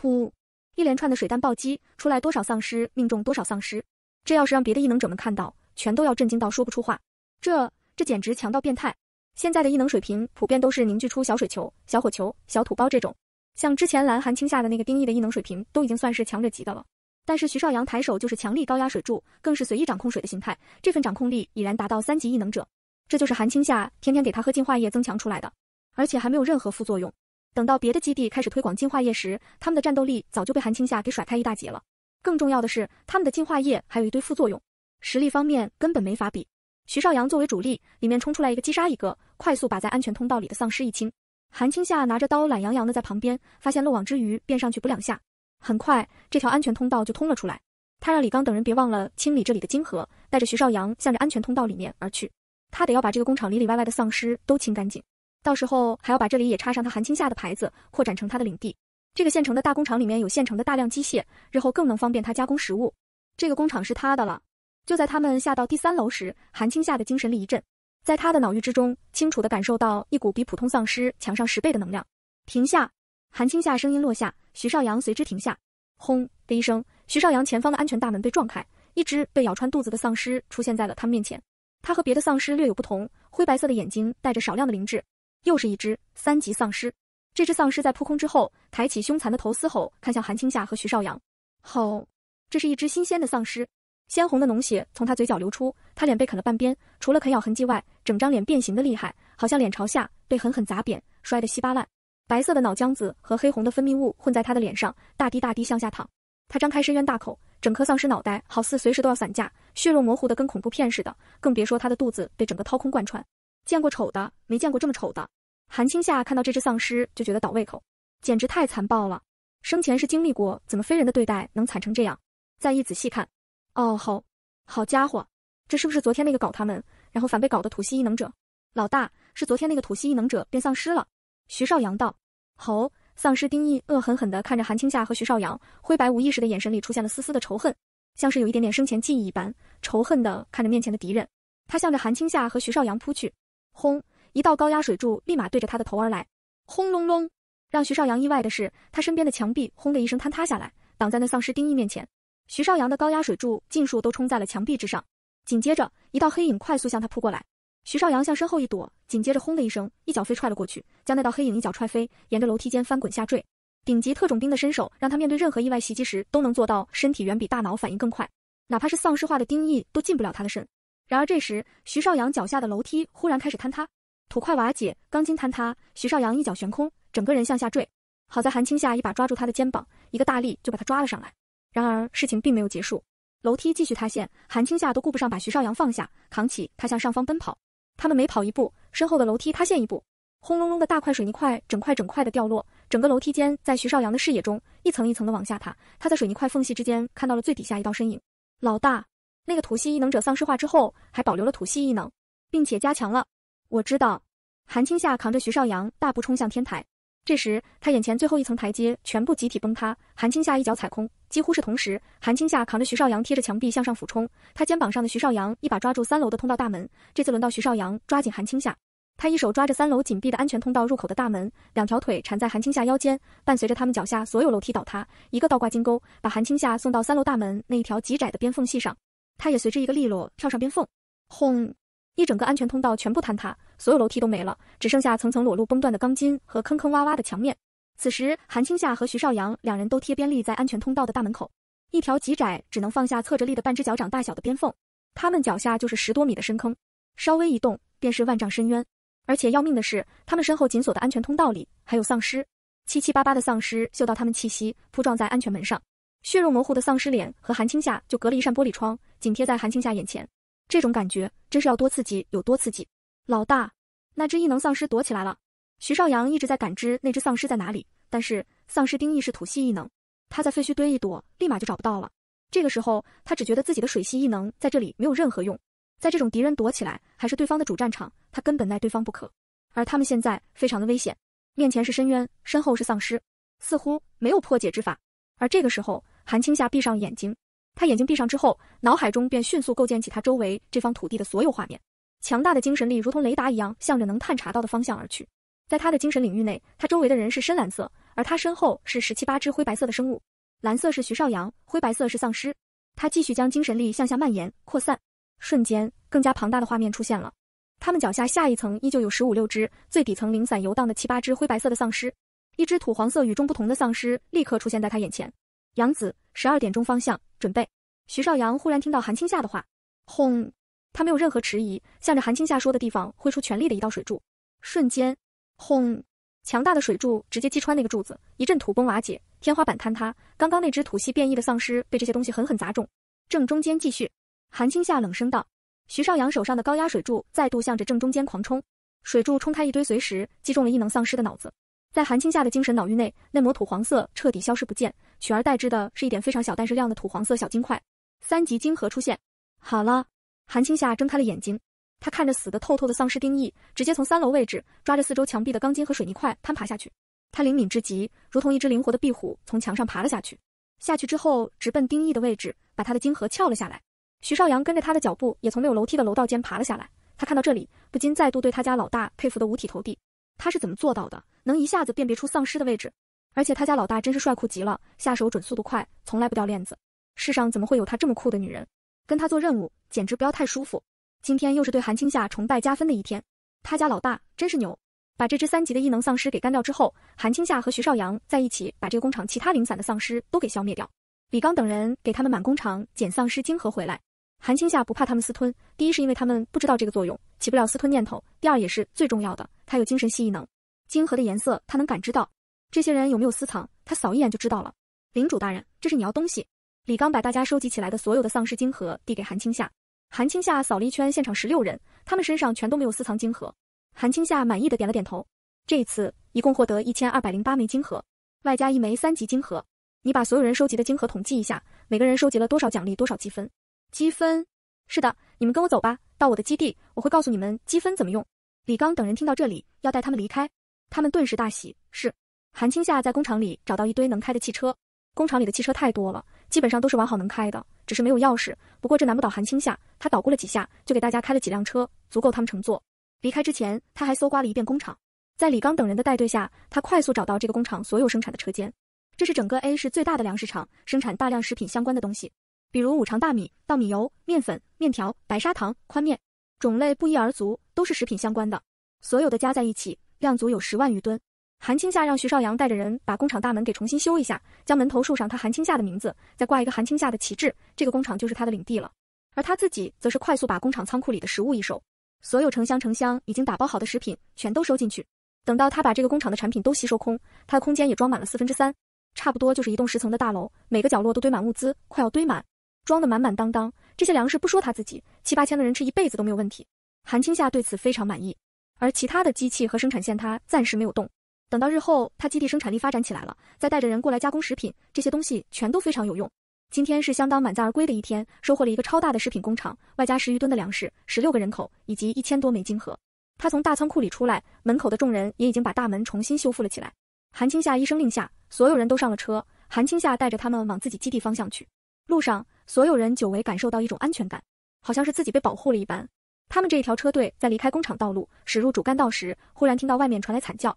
噗！一连串的水弹暴击，出来多少丧尸，命中多少丧尸。这要是让别的异能者们看到，全都要震惊到说不出话。这这简直强到变态！现在的异能水平普遍都是凝聚出小水球、小火球、小土包这种。像之前蓝寒青下的那个丁毅的异能水平，都已经算是强者级的了。但是徐少阳抬手就是强力高压水柱，更是随意掌控水的形态，这份掌控力已然达到三级异能者。这就是寒青夏天天给他喝净化液增强出来的，而且还没有任何副作用。等到别的基地开始推广净化液时，他们的战斗力早就被寒青夏给甩开一大截了。更重要的是，他们的净化液还有一堆副作用，实力方面根本没法比。徐少阳作为主力，里面冲出来一个击杀一个，快速把在安全通道里的丧尸一清。韩青夏拿着刀懒洋洋的在旁边，发现漏网之鱼便上去补两下。很快，这条安全通道就通了出来。他让李刚等人别忘了清理这里的晶核，带着徐少阳向着安全通道里面而去。他得要把这个工厂里里外外的丧尸都清干净，到时候还要把这里也插上他韩青夏的牌子，扩展成他的领地。这个县城的大工厂里面有现成的大量机械，日后更能方便他加工食物。这个工厂是他的了。就在他们下到第三楼时，韩青夏的精神力一震，在他的脑域之中，清楚地感受到一股比普通丧尸强上十倍的能量。停下！韩青夏声音落下，徐少阳随之停下。轰的一声，徐少阳前方的安全大门被撞开，一只被咬穿肚子的丧尸出现在了他们面前。他和别的丧尸略有不同，灰白色的眼睛带着少量的灵智，又是一只三级丧尸。这只丧尸在扑空之后，抬起凶残的头嘶吼，看向韩青夏和徐少阳。吼！这是一只新鲜的丧尸，鲜红的脓血从他嘴角流出，他脸被啃了半边，除了啃咬痕迹外，整张脸变形的厉害，好像脸朝下被狠狠砸扁，摔得稀巴烂。白色的脑浆子和黑红的分泌物混在他的脸上，大滴大滴向下淌。他张开深渊大口，整颗丧尸脑袋好似随时都要散架，血肉模糊的跟恐怖片似的，更别说他的肚子被整个掏空贯穿。见过丑的，没见过这么丑的。韩青夏看到这只丧尸就觉得倒胃口，简直太残暴了。生前是经历过怎么非人的对待，能惨成这样？再一仔细看，哦，吼，好家伙，这是不是昨天那个搞他们，然后反被搞的土系异能者？老大是昨天那个土系异能者变丧尸了。徐少阳道。吼！”丧尸丁毅恶狠狠地看着韩青夏和徐少阳，灰白无意识的眼神里出现了丝丝的仇恨，像是有一点点生前记忆一般，仇恨地看着面前的敌人。他向着韩青夏和徐少阳扑去，轰。一道高压水柱立马对着他的头而来，轰隆隆！让徐少阳意外的是，他身边的墙壁轰的一声坍塌下来，挡在那丧尸丁毅面前。徐少阳的高压水柱尽数都冲在了墙壁之上。紧接着，一道黑影快速向他扑过来，徐少阳向身后一躲，紧接着轰的一声，一脚飞踹了过去，将那道黑影一脚踹飞，沿着楼梯间翻滚下坠。顶级特种兵的身手，让他面对任何意外袭击时都能做到身体远比大脑反应更快，哪怕是丧尸化的丁毅都进不了他的身。然而这时，徐少阳脚下的楼梯忽然开始坍塌。土块瓦解，钢筋坍塌，徐少阳一脚悬空，整个人向下坠。好在韩青夏一把抓住他的肩膀，一个大力就把他抓了上来。然而事情并没有结束，楼梯继续塌陷，韩青夏都顾不上把徐少阳放下，扛起他向上方奔跑。他们每跑一步，身后的楼梯塌陷一步，轰隆隆的大块水泥块整块整块的掉落，整个楼梯间在徐少阳的视野中一层一层的往下塌。他在水泥块缝隙之间看到了最底下一道身影。老大，那个土系异能者丧尸化之后还保留了土系异能，并且加强了。我知道，韩青夏扛着徐少阳大步冲向天台。这时，他眼前最后一层台阶全部集体崩塌，韩青夏一脚踩空。几乎是同时，韩青夏扛着徐少阳贴着墙壁向上俯冲，他肩膀上的徐少阳一把抓住三楼的通道大门。这次轮到徐少阳抓紧韩青夏，他一手抓着三楼紧闭的安全通道入口的大门，两条腿缠在韩青夏腰间，伴随着他们脚下所有楼梯倒塌，一个倒挂金钩，把韩青夏送到三楼大门那一条极窄的边缝隙上，他也随着一个利落跳上边缝，轰。一整个安全通道全部坍塌，所有楼梯都没了，只剩下层层裸露崩断的钢筋和坑坑洼洼的墙面。此时，韩青夏和徐少阳两人都贴边立在安全通道的大门口，一条极窄，只能放下侧着立的半只脚掌大小的边缝，他们脚下就是十多米的深坑，稍微一动便是万丈深渊。而且要命的是，他们身后紧锁的安全通道里还有丧尸，七七八八的丧尸嗅到他们气息，扑撞在安全门上，血肉模糊的丧尸脸和韩青夏就隔了一扇玻璃窗，紧贴在韩青夏眼前。这种感觉真是要多刺激有多刺激！老大，那只异能丧尸躲起来了。徐少阳一直在感知那只丧尸在哪里，但是丧尸丁毅是土系异能，他在废墟堆一躲，立马就找不到了。这个时候，他只觉得自己的水系异能在这里没有任何用。在这种敌人躲起来，还是对方的主战场，他根本奈对方不可。而他们现在非常的危险，面前是深渊，身后是丧尸，似乎没有破解之法。而这个时候，韩青霞闭上眼睛。他眼睛闭上之后，脑海中便迅速构建起他周围这方土地的所有画面。强大的精神力如同雷达一样，向着能探查到的方向而去。在他的精神领域内，他周围的人是深蓝色，而他身后是十七八只灰白色的生物。蓝色是徐少阳，灰白色是丧尸。他继续将精神力向下蔓延扩散，瞬间更加庞大的画面出现了。他们脚下下一层依旧有十五六只，最底层零散游荡的七八只灰白色的丧尸。一只土黄色与众不同的丧尸立刻出现在他眼前，杨子。十二点钟方向，准备。徐少阳忽然听到韩青夏的话，轰！他没有任何迟疑，向着韩青夏说的地方挥出全力的一道水柱。瞬间，轰！强大的水柱直接击穿那个柱子，一阵土崩瓦解，天花板坍塌。刚刚那只土系变异的丧尸被这些东西狠狠砸中，正中间继续。韩青夏冷声道：“徐少阳手上的高压水柱再度向着正中间狂冲，水柱冲开一堆碎石，击中了异能丧尸的脑子。”在韩青夏的精神脑域内，那抹土黄色彻底消失不见，取而代之的是一点非常小但是亮的土黄色小金块。三级晶核出现。好了，韩青夏睁开了眼睛，他看着死的透透的丧尸丁毅，直接从三楼位置抓着四周墙壁的钢筋和水泥块攀爬下去。他灵敏至极，如同一只灵活的壁虎，从墙上爬了下去。下去之后，直奔丁毅的位置，把他的晶核撬了下来。徐少阳跟着他的脚步也从没有楼梯的楼道间爬了下来。他看到这里，不禁再度对他家老大佩服的五体投地。他是怎么做到的？能一下子辨别出丧尸的位置，而且他家老大真是帅酷极了，下手准，速度快，从来不掉链子。世上怎么会有他这么酷的女人？跟他做任务简直不要太舒服。今天又是对韩青夏崇拜加分的一天。他家老大真是牛，把这只三级的异能丧尸给干掉之后，韩青夏和徐少阳在一起把这个工厂其他零散的丧尸都给消灭掉。李刚等人给他们满工厂捡丧尸晶核回来。韩青夏不怕他们私吞，第一是因为他们不知道这个作用，起不了私吞念头；第二也是最重要的，他有精神系异能，晶核的颜色他能感知到，这些人有没有私藏，他扫一眼就知道了。领主大人，这是你要东西。李刚把大家收集起来的所有的丧尸晶核递给韩青夏，韩青夏扫了一圈现场十六人，他们身上全都没有私藏晶核。韩青夏满意的点了点头，这一次一共获得一千二百零八枚晶核，外加一枚三级晶核。你把所有人收集的晶核统计一下，每个人收集了多少奖励多少积分。积分，是的，你们跟我走吧，到我的基地，我会告诉你们积分怎么用。李刚等人听到这里，要带他们离开，他们顿时大喜。是，韩青夏在工厂里找到一堆能开的汽车，工厂里的汽车太多了，基本上都是完好能开的，只是没有钥匙。不过这难不倒韩青夏，他捣鼓了几下，就给大家开了几辆车，足够他们乘坐。离开之前，他还搜刮了一遍工厂。在李刚等人的带队下，他快速找到这个工厂所有生产的车间。这是整个 A 市最大的粮食厂，生产大量食品相关的东西。比如五常大米、稻米油、面粉、面条、白砂糖、宽面，种类不一而足，都是食品相关的。所有的加在一起，量足有十万余吨。韩青夏让徐少阳带着人把工厂大门给重新修一下，将门头树上他韩青夏的名字，再挂一个韩青夏的旗帜，这个工厂就是他的领地了。而他自己则是快速把工厂仓库里的食物一收，所有成箱成箱已经打包好的食品全都收进去。等到他把这个工厂的产品都吸收空，他的空间也装满了四分之三，差不多就是一栋十层的大楼，每个角落都堆满物资，快要堆满。装得满满当当，这些粮食不说他自己七八千个人吃一辈子都没有问题。韩青夏对此非常满意，而其他的机器和生产线他暂时没有动，等到日后他基地生产力发展起来了，再带着人过来加工食品，这些东西全都非常有用。今天是相当满载而归的一天，收获了一个超大的食品工厂，外加十余吨的粮食，十六个人口以及一千多枚金盒。他从大仓库里出来，门口的众人也已经把大门重新修复了起来。韩青夏一声令下，所有人都上了车，韩青夏带着他们往自己基地方向去，路上。所有人久违感受到一种安全感，好像是自己被保护了一般。他们这一条车队在离开工厂道路，驶入主干道时，忽然听到外面传来惨叫：“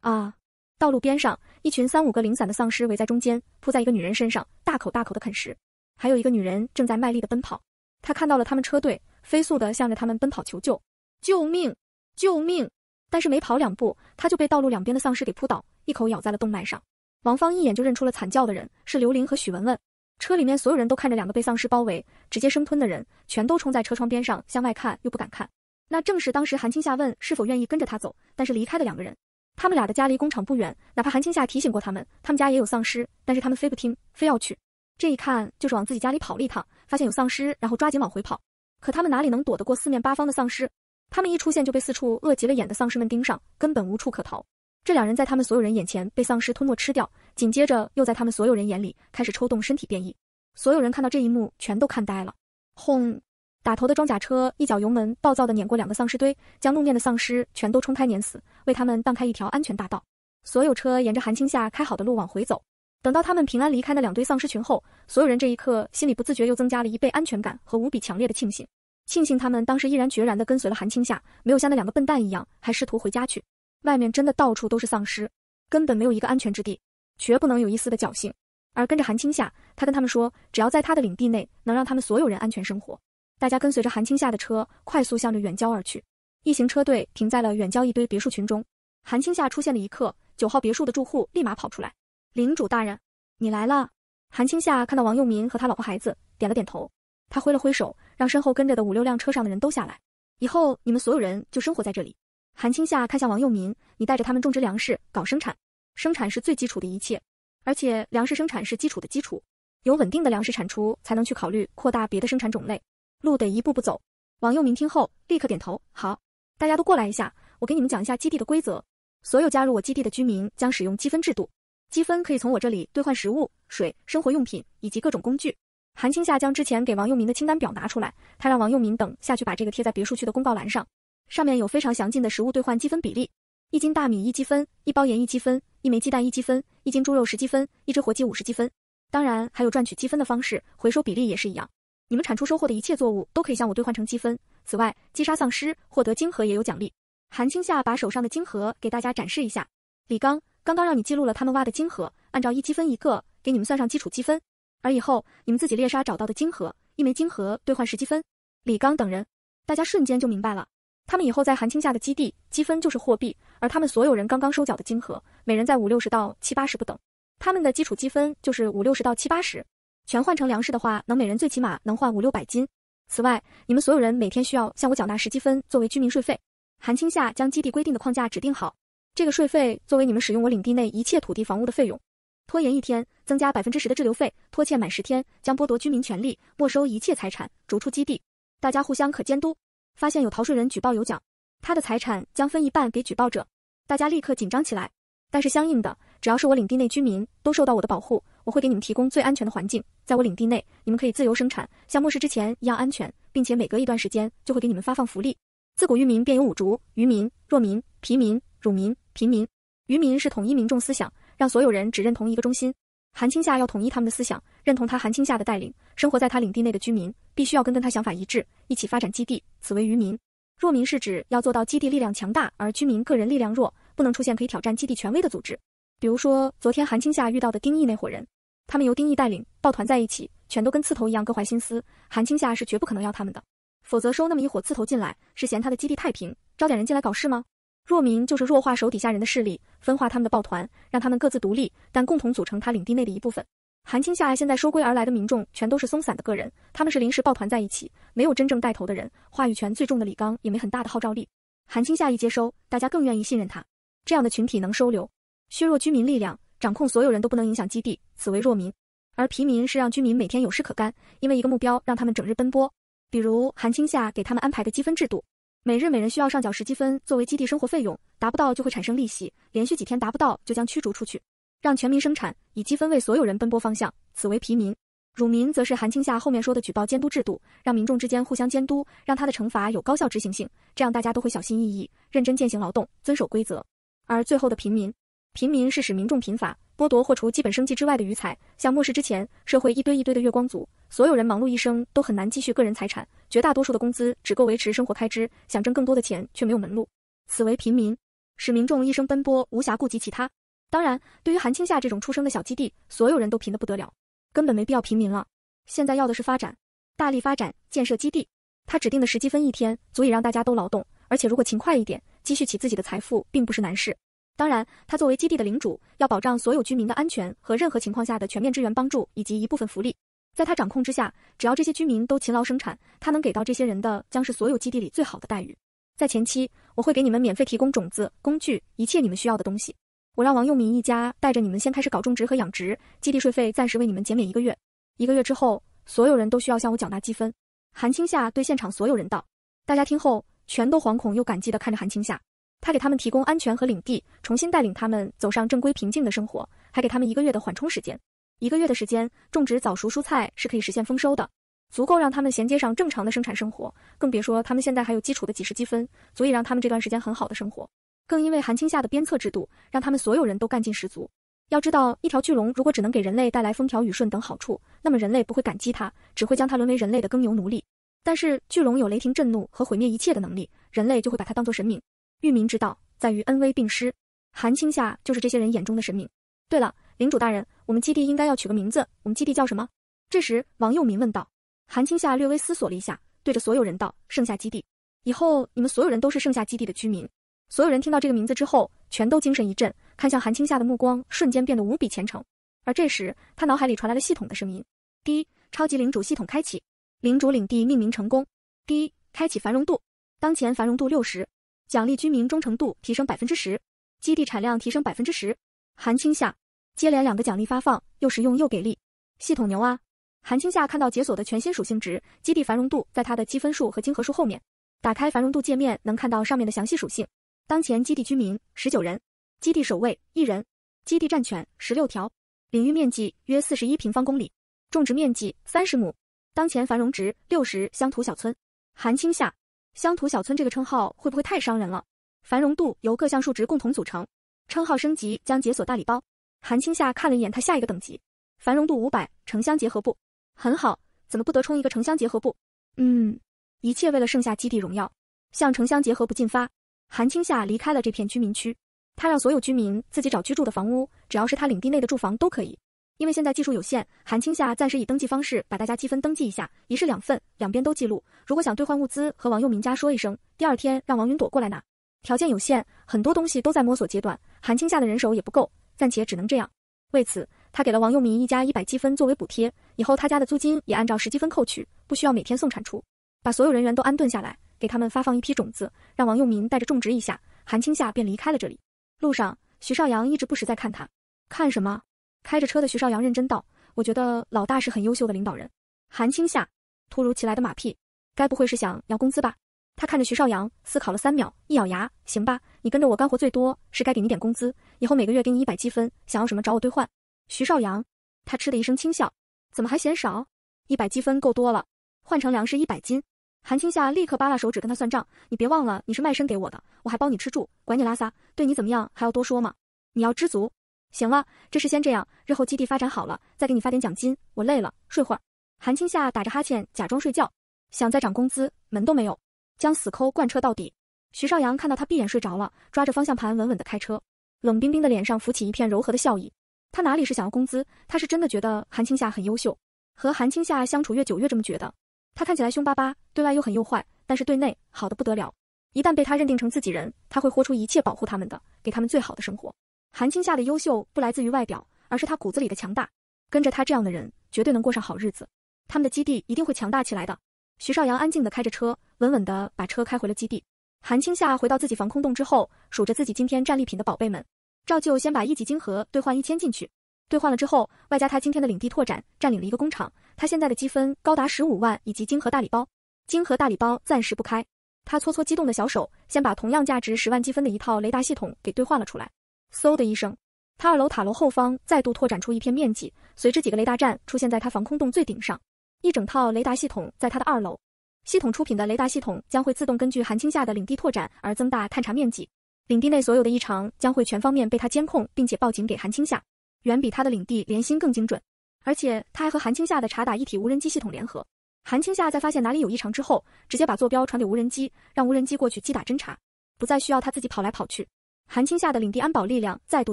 啊！”道路边上，一群三五个零散的丧尸围在中间，扑在一个女人身上，大口大口的啃食。还有一个女人正在卖力的奔跑，她看到了他们车队，飞速的向着他们奔跑求救：“救命！救命！”但是没跑两步，她就被道路两边的丧尸给扑倒，一口咬在了动脉上。王芳一眼就认出了惨叫的人是刘玲和许文文。车里面所有人都看着两个被丧尸包围、直接生吞的人，全都冲在车窗边上向外看，又不敢看。那正是当时韩青夏问是否愿意跟着他走，但是离开的两个人，他们俩的家离工厂不远，哪怕韩青夏提醒过他们，他们家也有丧尸，但是他们非不听，非要去。这一看就是往自己家里跑了一趟，发现有丧尸，然后抓紧往回跑。可他们哪里能躲得过四面八方的丧尸？他们一出现就被四处饿急了眼的丧尸们盯上，根本无处可逃。这两人在他们所有人眼前被丧尸吞没吃掉。紧接着，又在他们所有人眼里开始抽动身体变异。所有人看到这一幕，全都看呆了。轰！打头的装甲车一脚油门，暴躁的碾过两个丧尸堆，将路面的丧尸全都冲开碾死，为他们荡开一条安全大道。所有车沿着韩青夏开好的路往回走。等到他们平安离开那两堆丧尸群后，所有人这一刻心里不自觉又增加了一倍安全感和无比强烈的庆幸，庆幸他们当时毅然决然的跟随了韩青夏，没有像那两个笨蛋一样还试图回家去。外面真的到处都是丧尸，根本没有一个安全之地。绝不能有一丝的侥幸，而跟着韩青夏，他跟他们说，只要在他的领地内，能让他们所有人安全生活。大家跟随着韩青夏的车，快速向着远郊而去。一行车队停在了远郊一堆别墅群中。韩青夏出现的一刻，九号别墅的住户立马跑出来：“领主大人，你来了。”韩青夏看到王佑民和他老婆孩子，点了点头。他挥了挥手，让身后跟着的五六辆车上的人都下来。以后你们所有人就生活在这里。韩青夏看向王佑民：“你带着他们种植粮食，搞生产。”生产是最基础的一切，而且粮食生产是基础的基础。有稳定的粮食产出，才能去考虑扩大别的生产种类。路得一步步走。王佑明听后立刻点头，好，大家都过来一下，我给你们讲一下基地的规则。所有加入我基地的居民将使用积分制度，积分可以从我这里兑换食物、水、生活用品以及各种工具。韩青夏将之前给王佑明的清单表拿出来，他让王佑明等下去把这个贴在别墅区的公告栏上，上面有非常详尽的食物兑换积分比例：一斤大米一积分，一包盐一积分。一枚鸡蛋一积分，一斤猪肉十积分，一只活鸡五十积分。当然还有赚取积分的方式，回收比例也是一样。你们产出收获的一切作物都可以向我兑换成积分。此外，击杀丧尸获得晶核也有奖励。韩青夏把手上的晶核给大家展示一下。李刚，刚刚让你记录了他们挖的晶核，按照一积分一个，给你们算上基础积分。而以后你们自己猎杀找到的晶核，一枚晶核兑换十积分。李刚等人，大家瞬间就明白了。他们以后在韩青下的基地积分就是货币，而他们所有人刚刚收缴的金额，每人在五六十到七八十不等。他们的基础积分就是五六十到七八十，全换成粮食的话，能每人最起码能换五六百斤。此外，你们所有人每天需要向我缴纳十积分作为居民税费。韩青下将基地规定的框架指定好，这个税费作为你们使用我领地内一切土地房屋的费用。拖延一天增加百分之十的滞留费，拖欠满十天将剥夺居民权利，没收一切财产，逐出基地。大家互相可监督。发现有逃税人举报有奖，他的财产将分一半给举报者。大家立刻紧张起来。但是相应的，只要是我领地内居民，都受到我的保护，我会给你们提供最安全的环境。在我领地内，你们可以自由生产，像末世之前一样安全，并且每隔一段时间就会给你们发放福利。自古渔民便有五族：渔民、弱民、平民、辱民、贫民。渔民是统一民众思想，让所有人只认同一个中心。韩青夏要统一他们的思想，认同他韩青夏的带领。生活在他领地内的居民，必须要跟跟他想法一致，一起发展基地。此为愚民。弱民是指要做到基地力量强大，而居民个人力量弱，不能出现可以挑战基地权威的组织。比如说，昨天韩青夏遇到的丁毅那伙人，他们由丁毅带领，抱团在一起，全都跟刺头一样，各怀心思。韩青夏是绝不可能要他们的，否则收那么一伙刺头进来，是嫌他的基地太平，招点人进来搞事吗？弱民就是弱化手底下人的势力，分化他们的抱团，让他们各自独立，但共同组成他领地内的一部分。韩青夏现在收归而来的民众全都是松散的个人，他们是临时抱团在一起，没有真正带头的人，话语权最重的李刚也没很大的号召力。韩青夏一接收，大家更愿意信任他。这样的群体能收留，削弱居民力量，掌控所有人都不能影响基地，此为弱民。而平民是让居民每天有事可干，因为一个目标让他们整日奔波，比如韩青夏给他们安排的积分制度。每日每人需要上缴十积分作为基地生活费用，达不到就会产生利息，连续几天达不到就将驱逐出去。让全民生产，以积分为所有人奔波方向，此为平民。乳民则是韩青夏后面说的举报监督制度，让民众之间互相监督，让他的惩罚有高效执行性，这样大家都会小心翼翼，认真践行劳动，遵守规则。而最后的平民，平民是使民众贫乏。剥夺或除基本生计之外的余财，像末世之前社会一堆一堆的月光族，所有人忙碌一生都很难积蓄个人财产，绝大多数的工资只够维持生活开支，想挣更多的钱却没有门路，此为平民，使民众一生奔波无暇顾及其他。当然，对于韩青夏这种出生的小基地，所有人都贫得不得了，根本没必要平民了。现在要的是发展，大力发展建设基地。他指定的十积分一天足以让大家都劳动，而且如果勤快一点，积蓄起自己的财富并不是难事。当然，他作为基地的领主，要保障所有居民的安全和任何情况下的全面支援帮助，以及一部分福利。在他掌控之下，只要这些居民都勤劳生产，他能给到这些人的将是所有基地里最好的待遇。在前期，我会给你们免费提供种子、工具，一切你们需要的东西。我让王佑民一家带着你们先开始搞种植和养殖，基地税费暂时为你们减免一个月。一个月之后，所有人都需要向我缴纳积分。韩青夏对现场所有人道，大家听后全都惶恐又感激地看着韩青夏。他给他们提供安全和领地，重新带领他们走上正规平静的生活，还给他们一个月的缓冲时间。一个月的时间，种植早熟蔬菜是可以实现丰收的，足够让他们衔接上正常的生产生活。更别说他们现在还有基础的几十积分，足以让他们这段时间很好的生活。更因为韩青夏的鞭策制度，让他们所有人都干劲十足。要知道，一条巨龙如果只能给人类带来风调雨顺等好处，那么人类不会感激他，只会将他沦为人类的耕牛奴隶。但是巨龙有雷霆震怒和毁灭一切的能力，人类就会把它当做神明。域民之道在于恩威并施，韩青夏就是这些人眼中的神明。对了，领主大人，我们基地应该要取个名字，我们基地叫什么？这时，王佑民问道。韩青夏略微思索了一下，对着所有人道：“盛夏基地，以后你们所有人都是盛夏基地的居民。”所有人听到这个名字之后，全都精神一振，看向韩青夏的目光瞬间变得无比虔诚。而这时，他脑海里传来了系统的声音：“滴，超级领主系统开启，领主领地命名成功。滴，开启繁荣度，当前繁荣度六十。”奖励居民忠诚度提升百分之十，基地产量提升百分之十。韩青夏接连两个奖励发放，又实用又给力，系统牛啊！韩青夏看到解锁的全新属性值，基地繁荣度在他的积分数和晶核数后面。打开繁荣度界面，能看到上面的详细属性。当前基地居民十九人，基地守卫一人，基地战犬十六条，领域面积约四十一平方公里，种植面积三十亩，当前繁荣值六十。乡土小村，韩青夏。乡土小村这个称号会不会太伤人了？繁荣度由各项数值共同组成，称号升级将解锁大礼包。韩青夏看了一眼他下一个等级，繁荣度五百，城乡结合部，很好，怎么不得充一个城乡结合部？嗯，一切为了剩下基地荣耀，向城乡结合部进发。韩青夏离开了这片居民区，他让所有居民自己找居住的房屋，只要是他领地内的住房都可以。因为现在技术有限，韩青夏暂时以登记方式把大家积分登记一下，一式两份，两边都记录。如果想兑换物资，和王佑民家说一声，第二天让王云朵过来拿。条件有限，很多东西都在摸索阶段，韩青夏的人手也不够，暂且只能这样。为此，他给了王佑民一家一百积分作为补贴，以后他家的租金也按照十积分扣取，不需要每天送产出。把所有人员都安顿下来，给他们发放一批种子，让王佑民带着种植一下。韩青夏便离开了这里。路上，徐少阳一直不时在看他，看什么？开着车的徐少阳认真道：“我觉得老大是很优秀的领导人。”韩青夏突如其来的马屁，该不会是想要工资吧？他看着徐少阳，思考了三秒，一咬牙：“行吧，你跟着我干活最多，是该给你点工资。以后每个月给你一百积分，想要什么找我兑换。”徐少阳，他嗤的一声轻笑：“怎么还嫌少？一百积分够多了，换成粮食一百斤。”韩青夏立刻扒拉手指跟他算账：“你别忘了，你是卖身给我的，我还包你吃住，管你拉撒，对你怎么样还要多说吗？你要知足。”行了，这事先这样。日后基地发展好了，再给你发点奖金。我累了，睡会儿。韩青夏打着哈欠，假装睡觉。想再涨工资，门都没有。将死抠贯彻到底。徐少阳看到他闭眼睡着了，抓着方向盘稳稳的开车，冷冰冰的脸上浮起一片柔和的笑意。他哪里是想要工资，他是真的觉得韩青夏很优秀。和韩青夏相处越久越这么觉得。他看起来凶巴巴，对外又狠又坏，但是对内好的不得了。一旦被他认定成自己人，他会豁出一切保护他们的，给他们最好的生活。韩青夏的优秀不来自于外表，而是他骨子里的强大。跟着他这样的人，绝对能过上好日子。他们的基地一定会强大起来的。徐少阳安静的开着车，稳稳的把车开回了基地。韩青夏回到自己防空洞之后，数着自己今天战利品的宝贝们，照旧先把一级晶核兑换一千进去。兑换了之后，外加他今天的领地拓展，占领了一个工厂。他现在的积分高达十五万，以及晶核大礼包。晶核大礼包暂时不开，他搓搓激动的小手，先把同样价值十万积分的一套雷达系统给兑换了出来。嗖的一声，他二楼塔楼后方再度拓展出一片面积，随之几个雷达站出现在他防空洞最顶上，一整套雷达系统在他的二楼。系统出品的雷达系统将会自动根据韩青夏的领地拓展而增大探查面积，领地内所有的异常将会全方面被他监控，并且报警给韩青夏，远比他的领地连心更精准。而且他还和韩青夏的查打一体无人机系统联合，韩青夏在发现哪里有异常之后，直接把坐标传给无人机，让无人机过去击打侦查，不再需要他自己跑来跑去。韩青夏的领地安保力量再度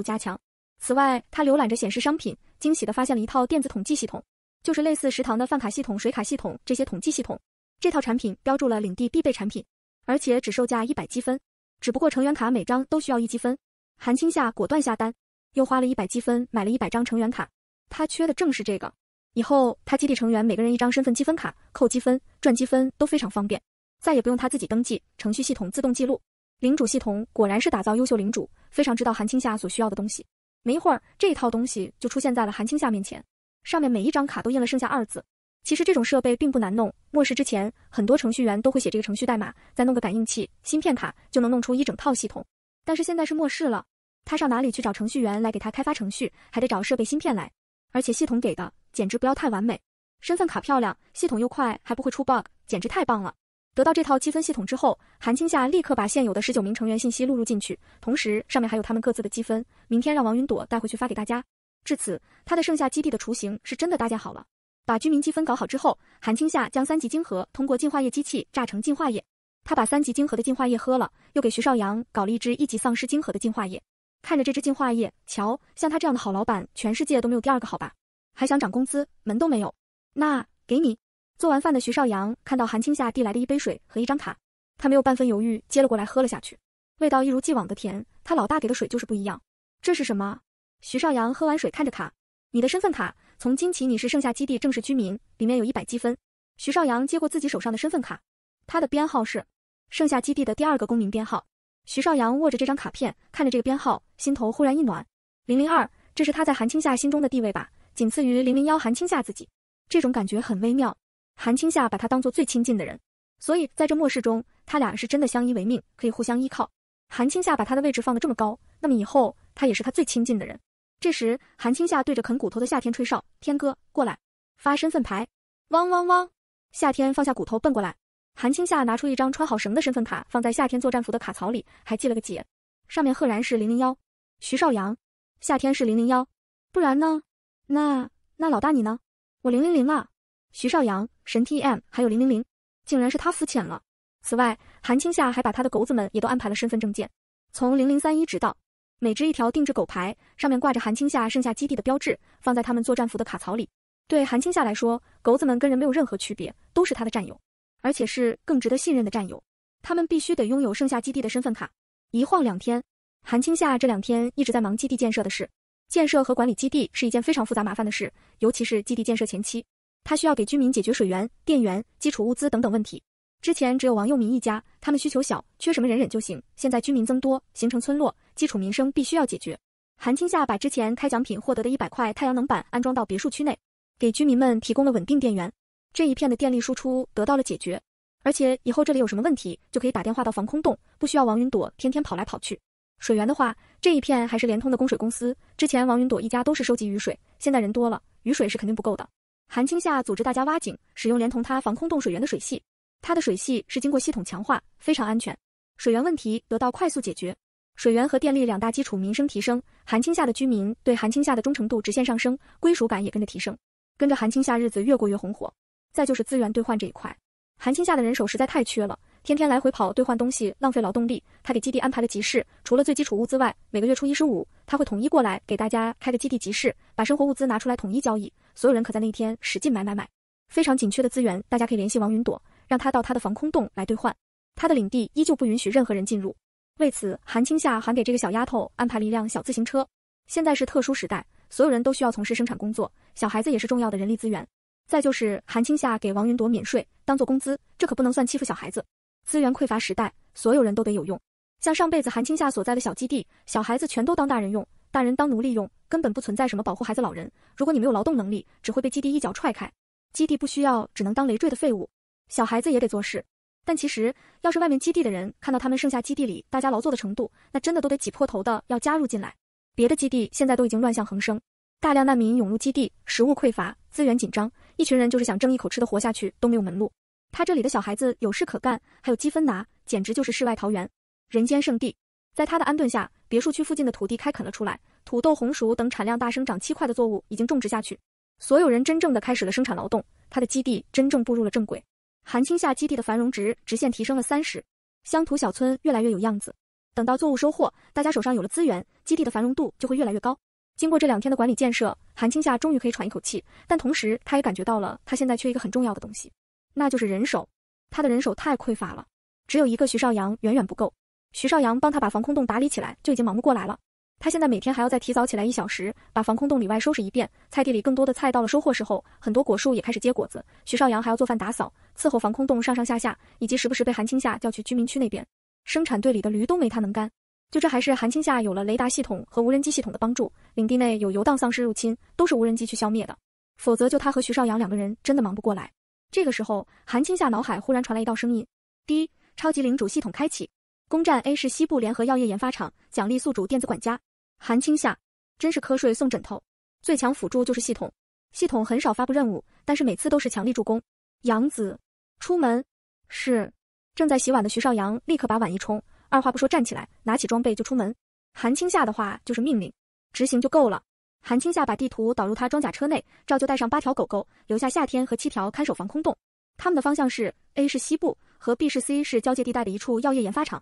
加强。此外，他浏览着显示商品，惊喜的发现了一套电子统计系统，就是类似食堂的饭卡系统、水卡系统这些统计系统。这套产品标注了领地必备产品，而且只售价一百积分。只不过成员卡每张都需要一积分。韩青夏果断下单，又花了一百积分买了一百张成员卡。他缺的正是这个。以后他基地成员每个人一张身份积分卡，扣积分、赚积分都非常方便，再也不用他自己登记，程序系统自动记录。领主系统果然是打造优秀领主，非常知道韩青夏所需要的东西。没一会儿，这一套东西就出现在了韩青夏面前，上面每一张卡都印了“剩下”二字。其实这种设备并不难弄，末世之前，很多程序员都会写这个程序代码，再弄个感应器、芯片卡，就能弄出一整套系统。但是现在是末世了，他上哪里去找程序员来给他开发程序，还得找设备芯片来？而且系统给的简直不要太完美，身份卡漂亮，系统又快，还不会出 bug，简直太棒了！得到这套积分系统之后，韩青夏立刻把现有的十九名成员信息录入进去，同时上面还有他们各自的积分。明天让王云朵带回去发给大家。至此，他的盛夏基地的雏形是真的搭建好了。把居民积分搞好之后，韩青夏将三级晶核通过净化液机器榨成净化液。他把三级晶核的净化液喝了，又给徐少阳搞了一支一级丧尸晶核的净化液。看着这支净化液，瞧，像他这样的好老板，全世界都没有第二个好吧？还想涨工资，门都没有。那给你。做完饭的徐少阳看到韩青夏递来的一杯水和一张卡，他没有半分犹豫接了过来喝了下去，味道一如既往的甜。他老大给的水就是不一样。这是什么？徐少阳喝完水看着卡，你的身份卡，从今起你是盛夏基地正式居民，里面有一百积分。徐少阳接过自己手上的身份卡，他的编号是盛夏基地的第二个公民编号。徐少阳握着这张卡片，看着这个编号，心头忽然一暖。零零二，这是他在韩青夏心中的地位吧，仅次于零零幺韩青夏自己。这种感觉很微妙。韩青夏把他当做最亲近的人，所以在这末世中，他俩是真的相依为命，可以互相依靠。韩青夏把他的位置放得这么高，那么以后他也是他最亲近的人。这时，韩青夏对着啃骨头的夏天吹哨：“天哥，过来，发身份牌！”汪汪汪！夏天放下骨头奔过来。韩青夏拿出一张穿好绳的身份卡，放在夏天作战服的卡槽里，还系了个结。上面赫然是零零幺，徐少阳。夏天是零零幺，不然呢？那那老大你呢？我零零零啊。徐少阳、神 T M 还有零零零，竟然是他肤浅了。此外，韩青夏还把他的狗子们也都安排了身份证件，从零零三一直到每只一条定制狗牌，上面挂着韩青夏盛夏基地的标志，放在他们作战服的卡槽里。对韩青夏来说，狗子们跟人没有任何区别，都是他的战友，而且是更值得信任的战友。他们必须得拥有盛夏基地的身份卡。一晃两天，韩青夏这两天一直在忙基地建设的事。建设和管理基地是一件非常复杂麻烦的事，尤其是基地建设前期。他需要给居民解决水源、电源、基础物资等等问题。之前只有王佑民一家，他们需求小，缺什么忍忍就行。现在居民增多，形成村落，基础民生必须要解决。韩青夏把之前开奖品获得的一百块太阳能板安装到别墅区内，给居民们提供了稳定电源，这一片的电力输出得到了解决。而且以后这里有什么问题，就可以打电话到防空洞，不需要王云朵天天跑来跑去。水源的话，这一片还是联通的供水公司。之前王云朵一家都是收集雨水，现在人多了，雨水是肯定不够的。韩青夏组织大家挖井，使用连同他防空洞水源的水系。他的水系是经过系统强化，非常安全。水源问题得到快速解决，水源和电力两大基础民生提升，韩青夏的居民对韩青夏的忠诚度直线上升，归属感也跟着提升，跟着韩青夏日子越过越红火。再就是资源兑换这一块，韩青夏的人手实在太缺了，天天来回跑兑换东西浪费劳动力。他给基地安排了集市，除了最基础物资外，每个月初一十五。他会统一过来给大家开个基地集市，把生活物资拿出来统一交易，所有人可在那一天使劲买买买。非常紧缺的资源，大家可以联系王云朵，让她到她的防空洞来兑换。她的领地依旧不允许任何人进入。为此，韩青夏还给这个小丫头安排了一辆小自行车。现在是特殊时代，所有人都需要从事生产工作，小孩子也是重要的人力资源。再就是韩青夏给王云朵免税当做工资，这可不能算欺负小孩子。资源匮乏时代，所有人都得有用。像上辈子韩青夏所在的小基地，小孩子全都当大人用，大人当奴隶用，根本不存在什么保护孩子、老人。如果你没有劳动能力，只会被基地一脚踹开。基地不需要，只能当累赘的废物。小孩子也得做事。但其实，要是外面基地的人看到他们剩下基地里大家劳作的程度，那真的都得挤破头的要加入进来。别的基地现在都已经乱象横生，大量难民涌入基地，食物匮乏，资源紧张，一群人就是想争一口吃的活下去都没有门路。他这里的小孩子有事可干，还有积分拿，简直就是世外桃源。人间圣地，在他的安顿下，别墅区附近的土地开垦了出来，土豆、红薯等产量大、生长期快的作物已经种植下去。所有人真正的开始了生产劳动，他的基地真正步入了正轨。韩青夏基地的繁荣值直线提升了三十，乡土小村越来越有样子。等到作物收获，大家手上有了资源，基地的繁荣度就会越来越高。经过这两天的管理建设，韩青夏终于可以喘一口气，但同时他也感觉到了，他现在缺一个很重要的东西，那就是人手。他的人手太匮乏了，只有一个徐少阳远远不够。徐少阳帮他把防空洞打理起来，就已经忙不过来了。他现在每天还要再提早起来一小时，把防空洞里外收拾一遍。菜地里更多的菜到了收获时候，很多果树也开始结果子。徐少阳还要做饭、打扫、伺候防空洞上上下下，以及时不时被韩青夏叫去居民区那边。生产队里的驴都没他能干。就这还是韩青夏有了雷达系统和无人机系统的帮助，领地内有游荡丧尸入侵，都是无人机去消灭的。否则就他和徐少阳两个人真的忙不过来。这个时候，韩青夏脑海忽然传来一道声音：滴，超级领主系统开启。攻占 A 市西部联合药业研发厂，奖励宿主电子管家韩青夏。真是瞌睡送枕头，最强辅助就是系统。系统很少发布任务，但是每次都是强力助攻。杨子，出门。是。正在洗碗的徐少阳立刻把碗一冲，二话不说站起来，拿起装备就出门。韩青夏的话就是命令，执行就够了。韩青夏把地图导入他装甲车内，照旧带上八条狗狗，留下夏天和七条看守防空洞。他们的方向是 A 市西部和 B 市、C 市交界地带的一处药业研发厂。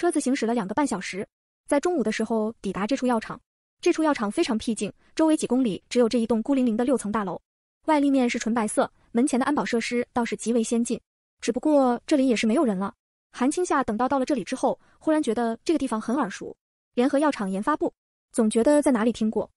车子行驶了两个半小时，在中午的时候抵达这处药厂。这处药厂非常僻静，周围几公里只有这一栋孤零零的六层大楼，外立面是纯白色，门前的安保设施倒是极为先进。只不过这里也是没有人了。韩青夏等到到了这里之后，忽然觉得这个地方很耳熟，联合药厂研发部，总觉得在哪里听过。